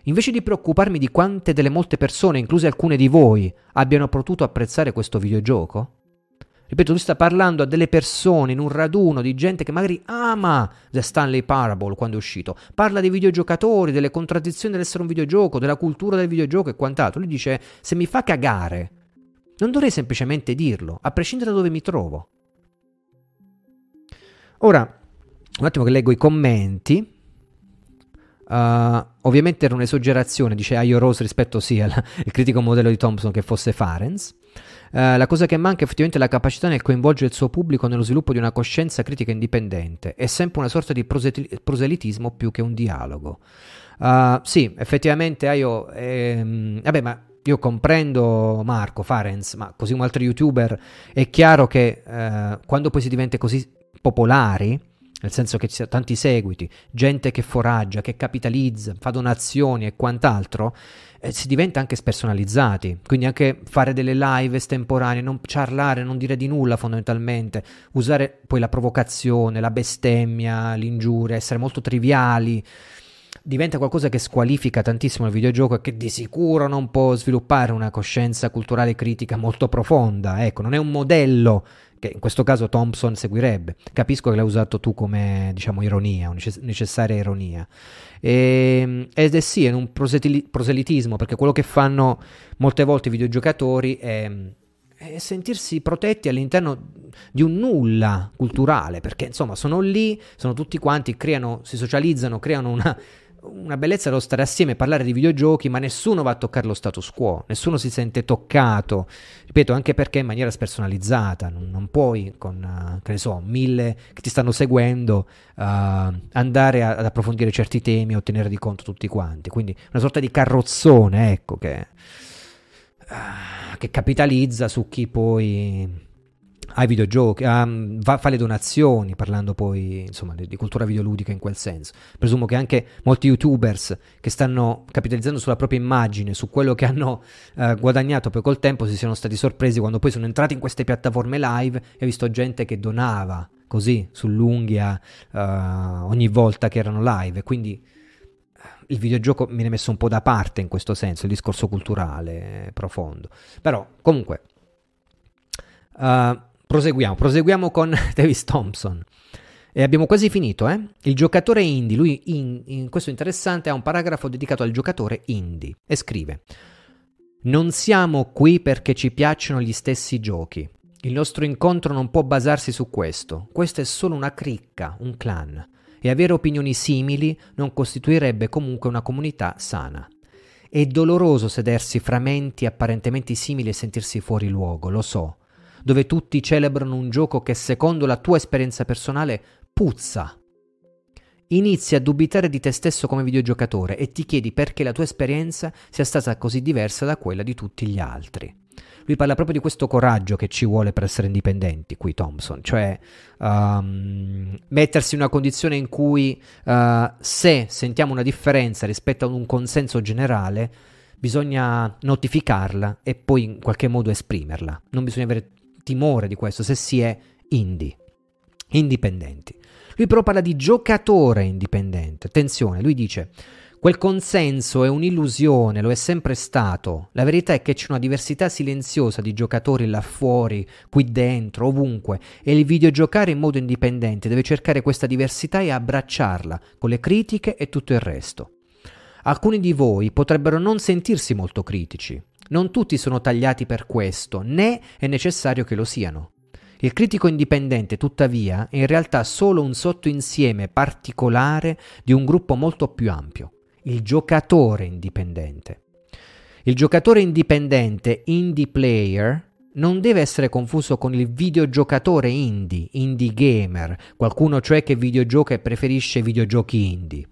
Invece di preoccuparmi di quante delle molte persone, incluse alcune di voi, abbiano potuto apprezzare questo videogioco? Ripeto, lui sta parlando a delle persone in un raduno di gente che magari ama The Stanley Parable quando è uscito. Parla dei videogiocatori, delle contraddizioni dell'essere un videogioco, della cultura del videogioco e quant'altro. Lui dice: Se mi fa cagare, non dovrei semplicemente dirlo, a prescindere da dove mi trovo. Ora, un attimo che leggo i commenti. Uh, ovviamente era un'esagerazione, dice Ayo Rose rispetto sia sì, al critico modello di Thompson che fosse Farens. Eh, la cosa che manca è effettivamente la capacità nel coinvolgere il suo pubblico nello sviluppo di una coscienza critica indipendente. È sempre una sorta di proselitismo più che un dialogo. Uh, sì, effettivamente ah, io... Ehm, vabbè, ma io comprendo Marco Farenz, ma così come altri youtuber, è chiaro che eh, quando poi si diventa così popolari, nel senso che ci sono tanti seguiti, gente che foraggia, che capitalizza, fa donazioni e quant'altro, eh, si diventa anche spersonalizzati, quindi anche fare delle live estemporanee, non charlare, non dire di nulla fondamentalmente, usare poi la provocazione, la bestemmia, l'ingiuria, essere molto triviali diventa qualcosa che squalifica tantissimo il videogioco e che di sicuro non può sviluppare una coscienza culturale critica molto profonda. Ecco, non è un modello che in questo caso Thompson seguirebbe. Capisco che l'hai usato tu come diciamo ironia, necessaria ironia. E, ehm, ed è sì, è un proselitismo, perché quello che fanno molte volte i videogiocatori è, è sentirsi protetti all'interno di un nulla culturale, perché insomma sono lì, sono tutti quanti, creano, si socializzano, creano una una bellezza lo stare assieme, e parlare di videogiochi, ma nessuno va a toccare lo status quo, nessuno si sente toccato, ripeto, anche perché in maniera spersonalizzata, non, non puoi con, uh, che ne so, mille che ti stanno seguendo uh, andare a, ad approfondire certi temi o tenere di conto tutti quanti, quindi una sorta di carrozzone, ecco, che, uh, che capitalizza su chi poi ai videogiochi, a, fa, mm, fa, le donazioni, parlando poi insomma, di, di, cultura videoludica in quel senso. Presumo che anche molti youtubers che stanno capitalizzando sulla propria immagine, su quello che hanno uh, guadagnato poi col tempo, si siano stati sorpresi quando poi sono entrati in queste piattaforme live e ho visto gente che donava così sull'unghia uh, eh, ogni volta che erano live. Quindi eh, il videogioco viene messo un po' da parte in questo senso, il discorso culturale profondo. Però comunque... Uh, Proseguiamo, proseguiamo con Davis Thompson. E abbiamo quasi finito, eh? Il giocatore indie, lui in, in questo interessante ha un paragrafo dedicato al giocatore indie e scrive: Non siamo qui perché ci piacciono gli stessi giochi. Il nostro incontro non può basarsi su questo. Questa è solo una cricca, un clan. E avere opinioni simili non costituirebbe comunque una comunità sana. È doloroso sedersi fra menti apparentemente simili e sentirsi fuori luogo, lo so, dove tutti celebrano un gioco che secondo la tua esperienza personale puzza. Inizi a dubitare di te stesso come videogiocatore e ti chiedi perché la tua esperienza sia stata così diversa da quella di tutti gli altri. Lui parla proprio di questo coraggio che ci vuole per essere indipendenti, qui Thompson, cioè um, mettersi in una condizione in cui uh, se sentiamo una differenza rispetto a un consenso generale, bisogna notificarla e poi in qualche modo esprimerla. Non bisogna avere timore di questo, se si è indie, indipendenti. Lui però parla di giocatore indipendente. Attenzione, lui dice, quel consenso è un'illusione, lo è sempre stato. La verità è che c'è una diversità silenziosa di giocatori là fuori, qui dentro, ovunque, e il videogiocare in modo indipendente deve cercare questa diversità e abbracciarla, con le critiche e tutto il resto. Alcuni di voi potrebbero non sentirsi molto critici, non tutti sono tagliati per questo, né è necessario che lo siano. Il critico indipendente, tuttavia, è in realtà solo un sottoinsieme particolare di un gruppo molto più ampio, il giocatore indipendente. Il giocatore indipendente, indie player, non deve essere confuso con il videogiocatore indie, indie gamer, qualcuno cioè che videogioca e preferisce videogiochi indie.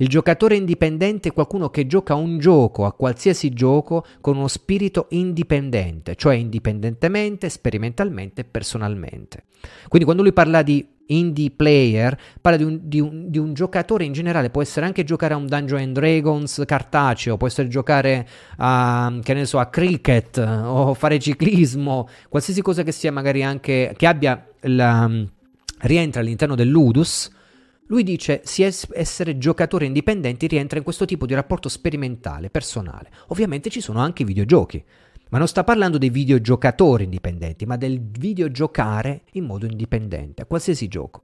Il giocatore indipendente è qualcuno che gioca un gioco, a qualsiasi gioco, con uno spirito indipendente, cioè indipendentemente, sperimentalmente e personalmente. Quindi quando lui parla di indie player, parla di un, di, un, di un, giocatore in generale, può essere anche giocare a un Dungeon Dragons cartaceo, può essere giocare a, che ne so, a cricket eh, o fare ciclismo, qualsiasi cosa che sia magari anche, che abbia la, rientra all'interno del ludus, lui dice si essere giocatore indipendenti rientra in questo tipo di rapporto sperimentale, personale. Ovviamente ci sono anche i videogiochi, ma non sta parlando dei videogiocatori indipendenti, ma del videogiocare in modo indipendente, a qualsiasi gioco.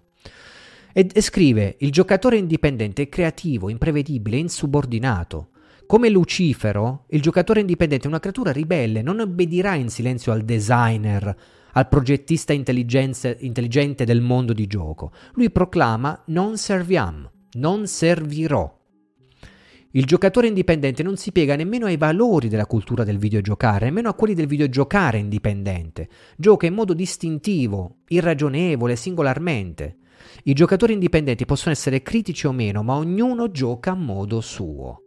E, e scrive, il giocatore indipendente è creativo, imprevedibile, insubordinato. Come Lucifero, il giocatore indipendente è una creatura ribelle, non obbedirà in silenzio al designer, al progettista intelligente del mondo di gioco. Lui proclama non serviam, non servirò. Il giocatore indipendente non si piega nemmeno ai valori della cultura del videogiocare, nemmeno a quelli del videogiocare indipendente. Gioca in modo distintivo, irragionevole, singolarmente. I giocatori indipendenti possono essere critici o meno, ma ognuno gioca a modo suo.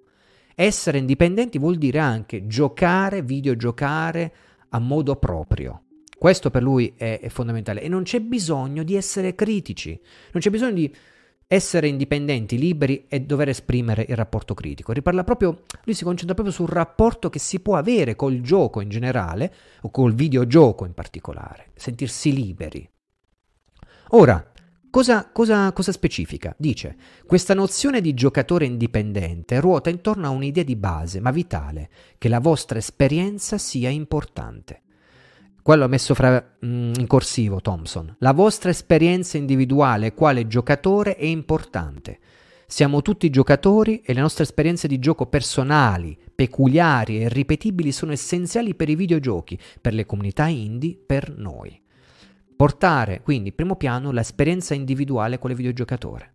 Essere indipendenti vuol dire anche giocare, videogiocare a modo proprio. Questo per lui è, è fondamentale e non c'è bisogno di essere critici, non c'è bisogno di essere indipendenti, liberi e dover esprimere il rapporto critico. Riparla proprio, lui si concentra proprio sul rapporto che si può avere col gioco in generale o col videogioco in particolare, sentirsi liberi. Ora, cosa, cosa, cosa specifica? Dice, questa nozione di giocatore indipendente ruota intorno a un'idea di base, ma vitale, che la vostra esperienza sia importante. Quello ha messo fra, mh, mm, in corsivo Thompson. La vostra esperienza individuale quale giocatore è importante. Siamo tutti giocatori e le nostre esperienze di gioco personali, peculiari e ripetibili sono essenziali per i videogiochi, per le comunità indie, per noi. Portare quindi primo piano l'esperienza individuale quale videogiocatore.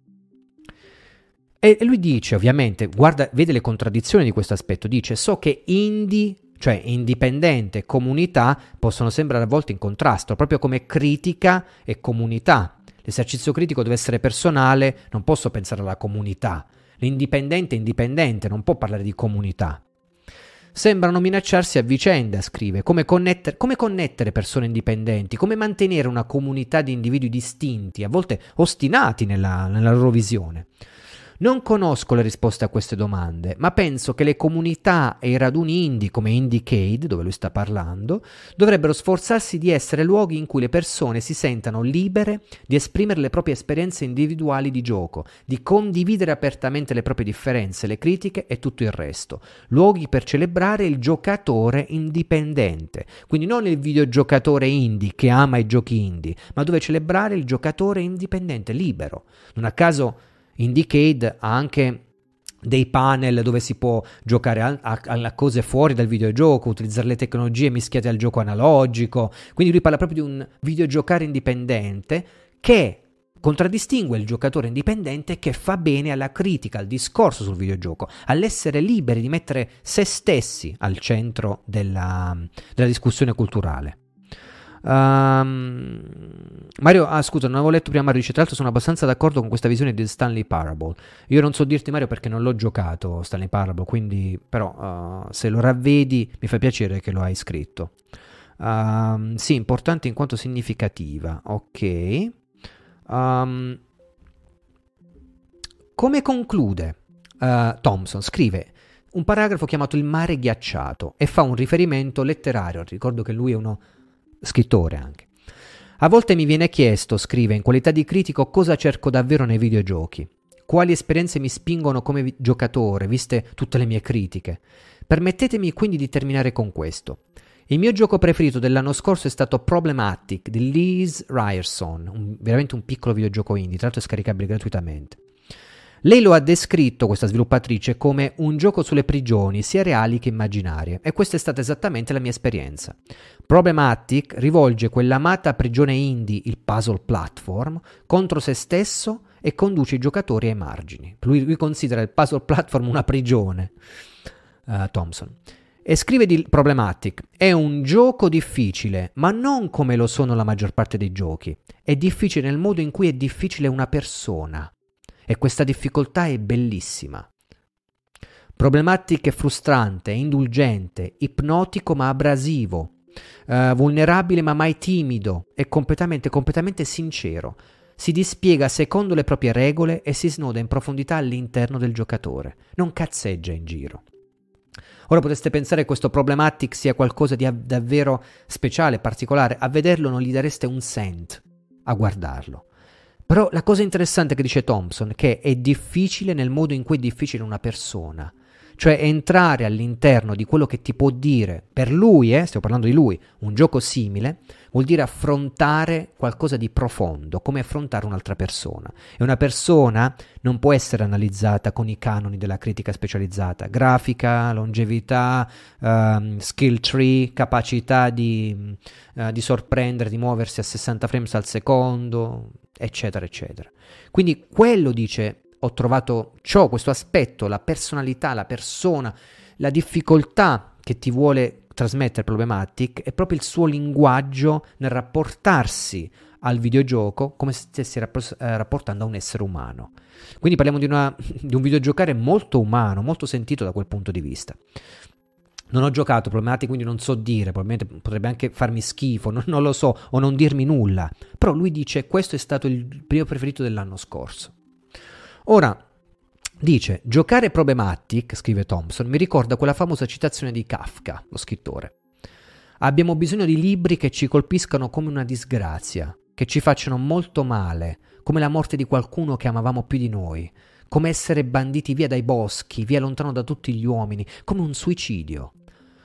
E lui dice, ovviamente, guarda, vede le contraddizioni di questo aspetto, dice, so che indie cioè indipendente e comunità, possono sembrare a volte in contrasto, proprio come critica e comunità. L'esercizio critico deve essere personale, non posso pensare alla comunità. L'indipendente è indipendente, non può parlare di comunità. Sembrano minacciarsi a vicenda, scrive, come, connetter- come connettere persone indipendenti, come mantenere una comunità di individui distinti, a volte ostinati nella, nella loro visione. Non conosco le risposte a queste domande, ma penso che le comunità e i raduni indie come Indiecade, dove lui sta parlando, dovrebbero sforzarsi di essere luoghi in cui le persone si sentano libere di esprimere le proprie esperienze individuali di gioco, di condividere apertamente le proprie differenze, le critiche e tutto il resto. Luoghi per celebrare il giocatore indipendente, quindi non il videogiocatore indie che ama i giochi indie, ma dove celebrare il giocatore indipendente, libero. Non a caso in Decade ha anche dei panel dove si può giocare a, a, a, cose fuori dal videogioco, utilizzare le tecnologie mischiate al gioco analogico. Quindi lui parla proprio di un videogiocare indipendente che contraddistingue il giocatore indipendente che fa bene alla critica, al discorso sul videogioco, all'essere liberi di mettere se stessi al centro della, della discussione culturale. Um, Mario, ah scusa, non avevo letto prima Mario, dice tra l'altro sono abbastanza d'accordo con questa visione di Stanley Parable. Io non so dirti Mario perché non l'ho giocato Stanley Parable, quindi però uh, se lo ravvedi mi fa piacere che lo hai scritto. Um, sì, importante in quanto significativa, ok. Um, come conclude? Uh, Thompson scrive un paragrafo chiamato Il mare ghiacciato e fa un riferimento letterario, ricordo che lui è uno scrittore anche. A volte mi viene chiesto, scrive, in qualità di critico, cosa cerco davvero nei videogiochi. Quali esperienze mi spingono come vi- giocatore, viste tutte le mie critiche. Permettetemi quindi di terminare con questo. Il mio gioco preferito dell'anno scorso è stato Problematic di Liz Ryerson, un, veramente un piccolo videogioco indie, tra l'altro è scaricabile gratuitamente. Lei lo ha descritto, questa sviluppatrice, come un gioco sulle prigioni, sia reali che immaginarie, e questa è stata esattamente la mia esperienza. Problematic rivolge quell'amata prigione indie, il puzzle platform, contro se stesso e conduce i giocatori ai margini. Lui, lui considera il puzzle platform una prigione, uh, Thompson. E scrive di Problematic, è un gioco difficile, ma non come lo sono la maggior parte dei giochi. È difficile nel modo in cui è difficile una persona e questa difficoltà è bellissima. Problematica è frustrante, indulgente, ipnotico ma abrasivo, eh, vulnerabile ma mai timido, e completamente, completamente sincero. Si dispiega secondo le proprie regole e si snoda in profondità all'interno del giocatore. Non cazzeggia in giro. Ora potreste pensare che questo problematic sia qualcosa di av- davvero speciale, particolare. A vederlo non gli dareste un cent a guardarlo. Però la cosa interessante che dice Thompson è che è difficile nel modo in cui è difficile una persona cioè entrare all'interno di quello che ti può dire, per lui, eh, stiamo parlando di lui, un gioco simile, vuol dire affrontare qualcosa di profondo, come affrontare un'altra persona. E una persona non può essere analizzata con i canoni della critica specializzata, grafica, longevità, um, skill tree, capacità di, uh, di sorprendere, di muoversi a 60 frames al secondo, eccetera, eccetera. Quindi quello dice ho trovato ciò, questo aspetto, la personalità, la persona, la difficoltà che ti vuole trasmettere Problematic è proprio il suo linguaggio nel rapportarsi al videogioco come se stessi rappos- eh, rapportando a un essere umano. Quindi parliamo di, una, di un videogiocare molto umano, molto sentito da quel punto di vista. Non ho giocato Problematic, quindi non so dire, probabilmente potrebbe anche farmi schifo, non, non lo so, o non dirmi nulla. Però lui dice questo è stato il primo preferito dell'anno scorso. Ora, dice, giocare problematic, scrive Thompson, mi ricorda quella famosa citazione di Kafka, lo scrittore. Abbiamo bisogno di libri che ci colpiscano come una disgrazia, che ci facciano molto male, come la morte di qualcuno che amavamo più di noi, come essere banditi via dai boschi, via lontano da tutti gli uomini, come un suicidio.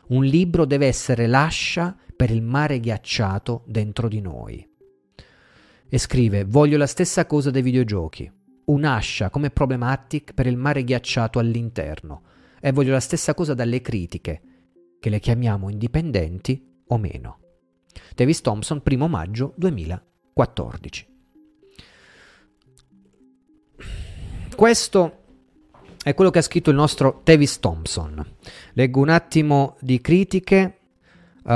Un libro deve essere l'ascia per il mare ghiacciato dentro di noi. E scrive, voglio la stessa cosa dei videogiochi un'ascia come problematic per il mare ghiacciato all'interno e voglio la stessa cosa dalle critiche, che le chiamiamo indipendenti o meno. Davis Thompson, 1 maggio 2014. Questo è quello che ha scritto il nostro Davis Thompson. Leggo un attimo di critiche Uh,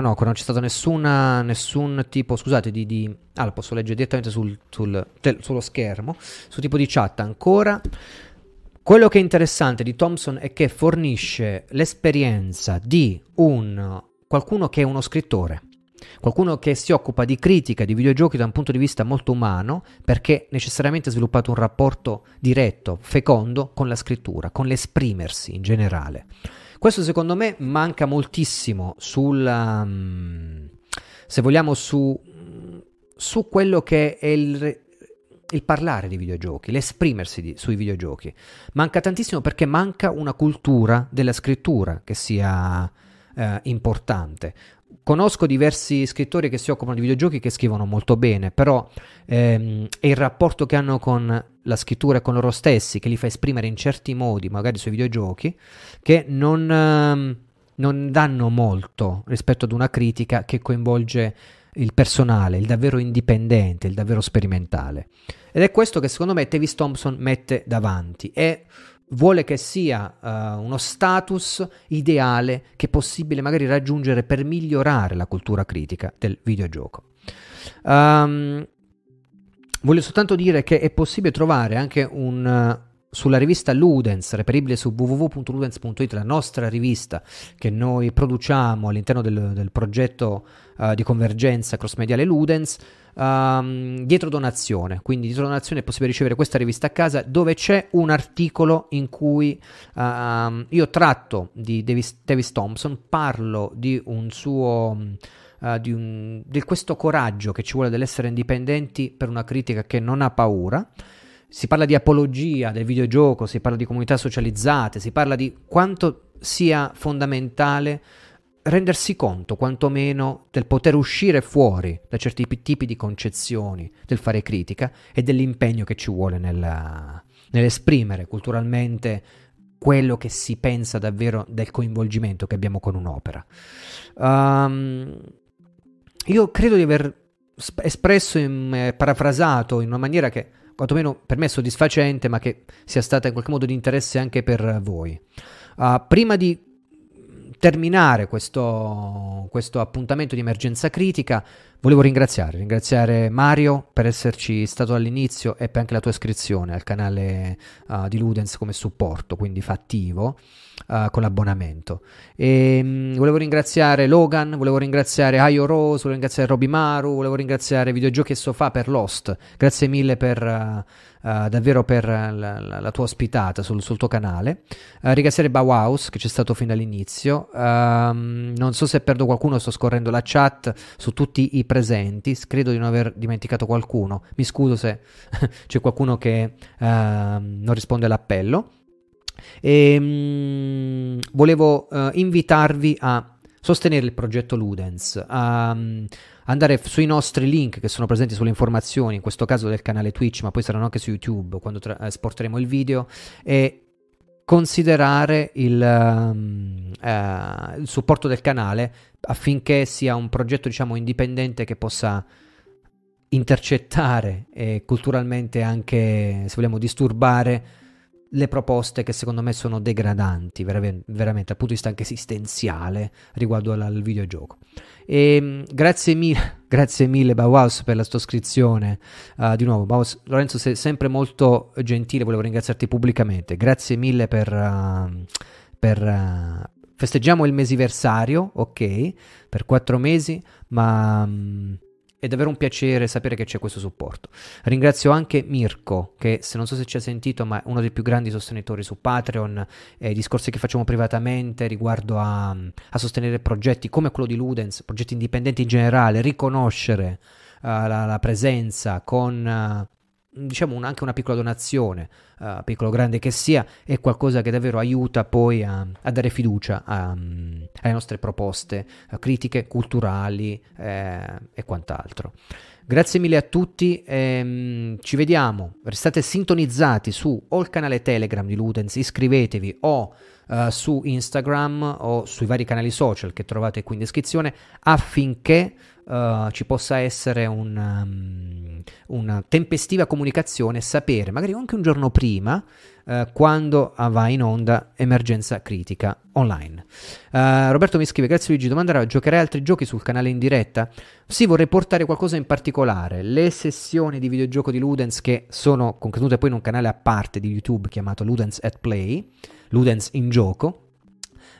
no, non c'è stato nessuna, nessun tipo, scusate, di, di... Ah, lo posso leggere direttamente sul, sul, sul, cioè, sullo schermo, sul tipo di chat ancora. Quello che è interessante di Thompson è che fornisce l'esperienza di un, qualcuno che è uno scrittore, qualcuno che si occupa di critica di videogiochi da un punto di vista molto umano, perché necessariamente ha sviluppato un rapporto diretto, fecondo con la scrittura, con l'esprimersi in generale. Questo secondo me manca moltissimo sulla, um, se vogliamo, su, su quello che è il, il parlare di videogiochi, l'esprimersi di, sui videogiochi. Manca tantissimo perché manca una cultura della scrittura che sia eh, importante. Conosco diversi scrittori che si occupano di videogiochi che scrivono molto bene, però ehm, il rapporto che hanno con la scrittura con loro stessi, che li fa esprimere in certi modi, magari sui videogiochi, che non, ehm, non danno molto rispetto ad una critica che coinvolge il personale, il davvero indipendente, il davvero sperimentale. Ed è questo che secondo me Tevis Thompson mette davanti e vuole che sia uh, uno status ideale che è possibile magari raggiungere per migliorare la cultura critica del videogioco. Um, Voglio soltanto dire che è possibile trovare anche un, eh, sulla rivista Ludens, reperibile su www.ludens.it, la nostra rivista che noi produciamo all'interno del, del progetto uh, di convergenza crossmediale Ludens, um, dietro donazione. Quindi dietro donazione è possibile ricevere questa rivista a casa dove c'è un articolo in cui uh, io tratto di Davis, Davis Thompson, parlo di un suo... Um, eh, di, un, di questo coraggio che ci vuole dell'essere indipendenti per una critica che non ha paura. Si parla di apologia del videogioco, si parla di comunità socializzate, si parla di quanto sia fondamentale rendersi conto quantomeno del poter uscire fuori da certi tipi di concezioni del fare critica e dell'impegno che ci vuole nella, nell'esprimere culturalmente quello che si pensa davvero del coinvolgimento che abbiamo con un'opera. Um, io credo di aver espresso e eh, parafrasato in una maniera che quantomeno per me è soddisfacente, ma che sia stata in qualche modo di interesse anche per voi. Uh, prima di terminare questo, questo, appuntamento di emergenza critica, volevo ringraziare, ringraziare Mario per esserci stato all'inizio e per anche la tua iscrizione al canale uh, di Ludens come supporto, quindi fattivo. Fa uh, con l'abbonamento. E, um, volevo ringraziare Logan, volevo ringraziare Ayo Rose, volevo ringraziare Roby Maru, volevo ringraziare Videogiochi e Sofà per Lost. Grazie mille per, uh, uh, davvero per la, la, la, tua ospitata sul, sul tuo canale. ringraziare Bauhaus che c'è stato fin dall'inizio. Um, non so se perdo qualcuno, sto scorrendo la chat su tutti i presenti. Credo di non aver dimenticato qualcuno. Mi scuso se c'è qualcuno che ehm, non risponde all'appello. E, ehm, mh, volevo uh, invitarvi a sostenere il progetto Ludens, a um, andare sui nostri link che sono presenti sulle informazioni, in questo caso del canale Twitch, ma poi saranno anche su YouTube quando tra- eh, esporteremo il video, e considerare il, um, uh, il supporto del canale affinché sia un progetto diciamo indipendente che possa intercettare e culturalmente anche se vogliamo disturbare le proposte che secondo me sono degradanti, veramente, veramente dal punto di vista anche esistenziale riguardo al, al videogioco. E, ehm, grazie mille, grazie mille Bauhaus per la sottoscrizione. Uh, di nuovo, Bauhaus, Lorenzo, sei sempre molto gentile, volevo ringraziarti pubblicamente. Grazie mille per... Uh, per uh, festeggiamo il mesiversario, ok, per quattro mesi, ma... Um, è davvero un piacere sapere che c'è questo supporto. Ringrazio anche Mirko, che se non so se ci ha sentito, ma è uno dei più grandi sostenitori su Patreon, e eh, i discorsi che facciamo privatamente riguardo a, a, sostenere progetti come quello di Ludens, progetti indipendenti in generale, riconoscere uh, la, la, presenza con... Uh, diciamo un, anche una piccola donazione, uh, piccolo o grande che sia, è qualcosa che davvero aiuta poi a, a dare fiducia a, um, alle nostre proposte, eh, critiche culturali eh, e quant'altro. Grazie mille a tutti, ehm, ci vediamo, restate sintonizzati su o il canale Telegram di Ludens, iscrivetevi o uh, su Instagram o sui vari canali social che trovate qui in descrizione affinché uh, ci possa essere un... Um, una tempestiva comunicazione, sapere, magari anche un giorno prima, eh, quando va in onda Emergenza Critica online. Uh, Roberto mi scrive, grazie Luigi, domanderà, giocherai altri giochi sul canale in diretta? Sì, vorrei portare qualcosa in particolare, le sessioni di videogioco di Ludens che sono contenute poi in un canale a parte di YouTube chiamato Ludens at Play, Ludens in gioco,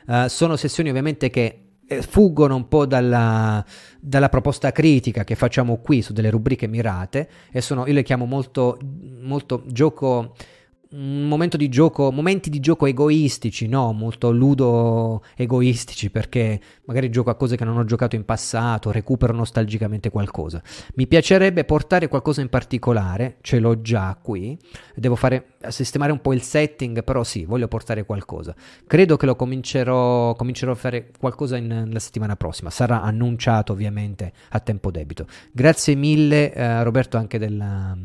Uh, sono sessioni ovviamente che eh, fuggono un po' dalla, dalla, proposta critica che facciamo qui su delle rubriche mirate e sono, io le chiamo molto, molto gioco un momento di gioco, momenti di gioco egoistici, no? Molto ludo egoistici perché magari gioco a cose che non ho giocato in passato, recupero nostalgicamente qualcosa. Mi piacerebbe portare qualcosa in particolare, ce l'ho già qui, devo fare, sistemare un po' il setting, però sì, voglio portare qualcosa. Credo che lo comincerò, comincerò a fare qualcosa in, la settimana prossima, sarà annunciato ovviamente a tempo debito. Grazie mille eh, Roberto anche della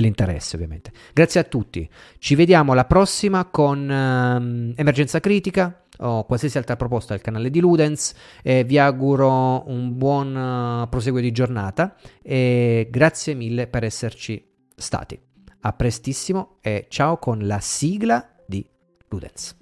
dell'interesse ovviamente. Grazie a tutti, ci vediamo alla prossima con ehm, Emergenza Critica o qualsiasi altra proposta del canale di Ludens e vi auguro un buon uh, proseguo di giornata e grazie mille per esserci stati. A prestissimo e ciao con la sigla di Ludens.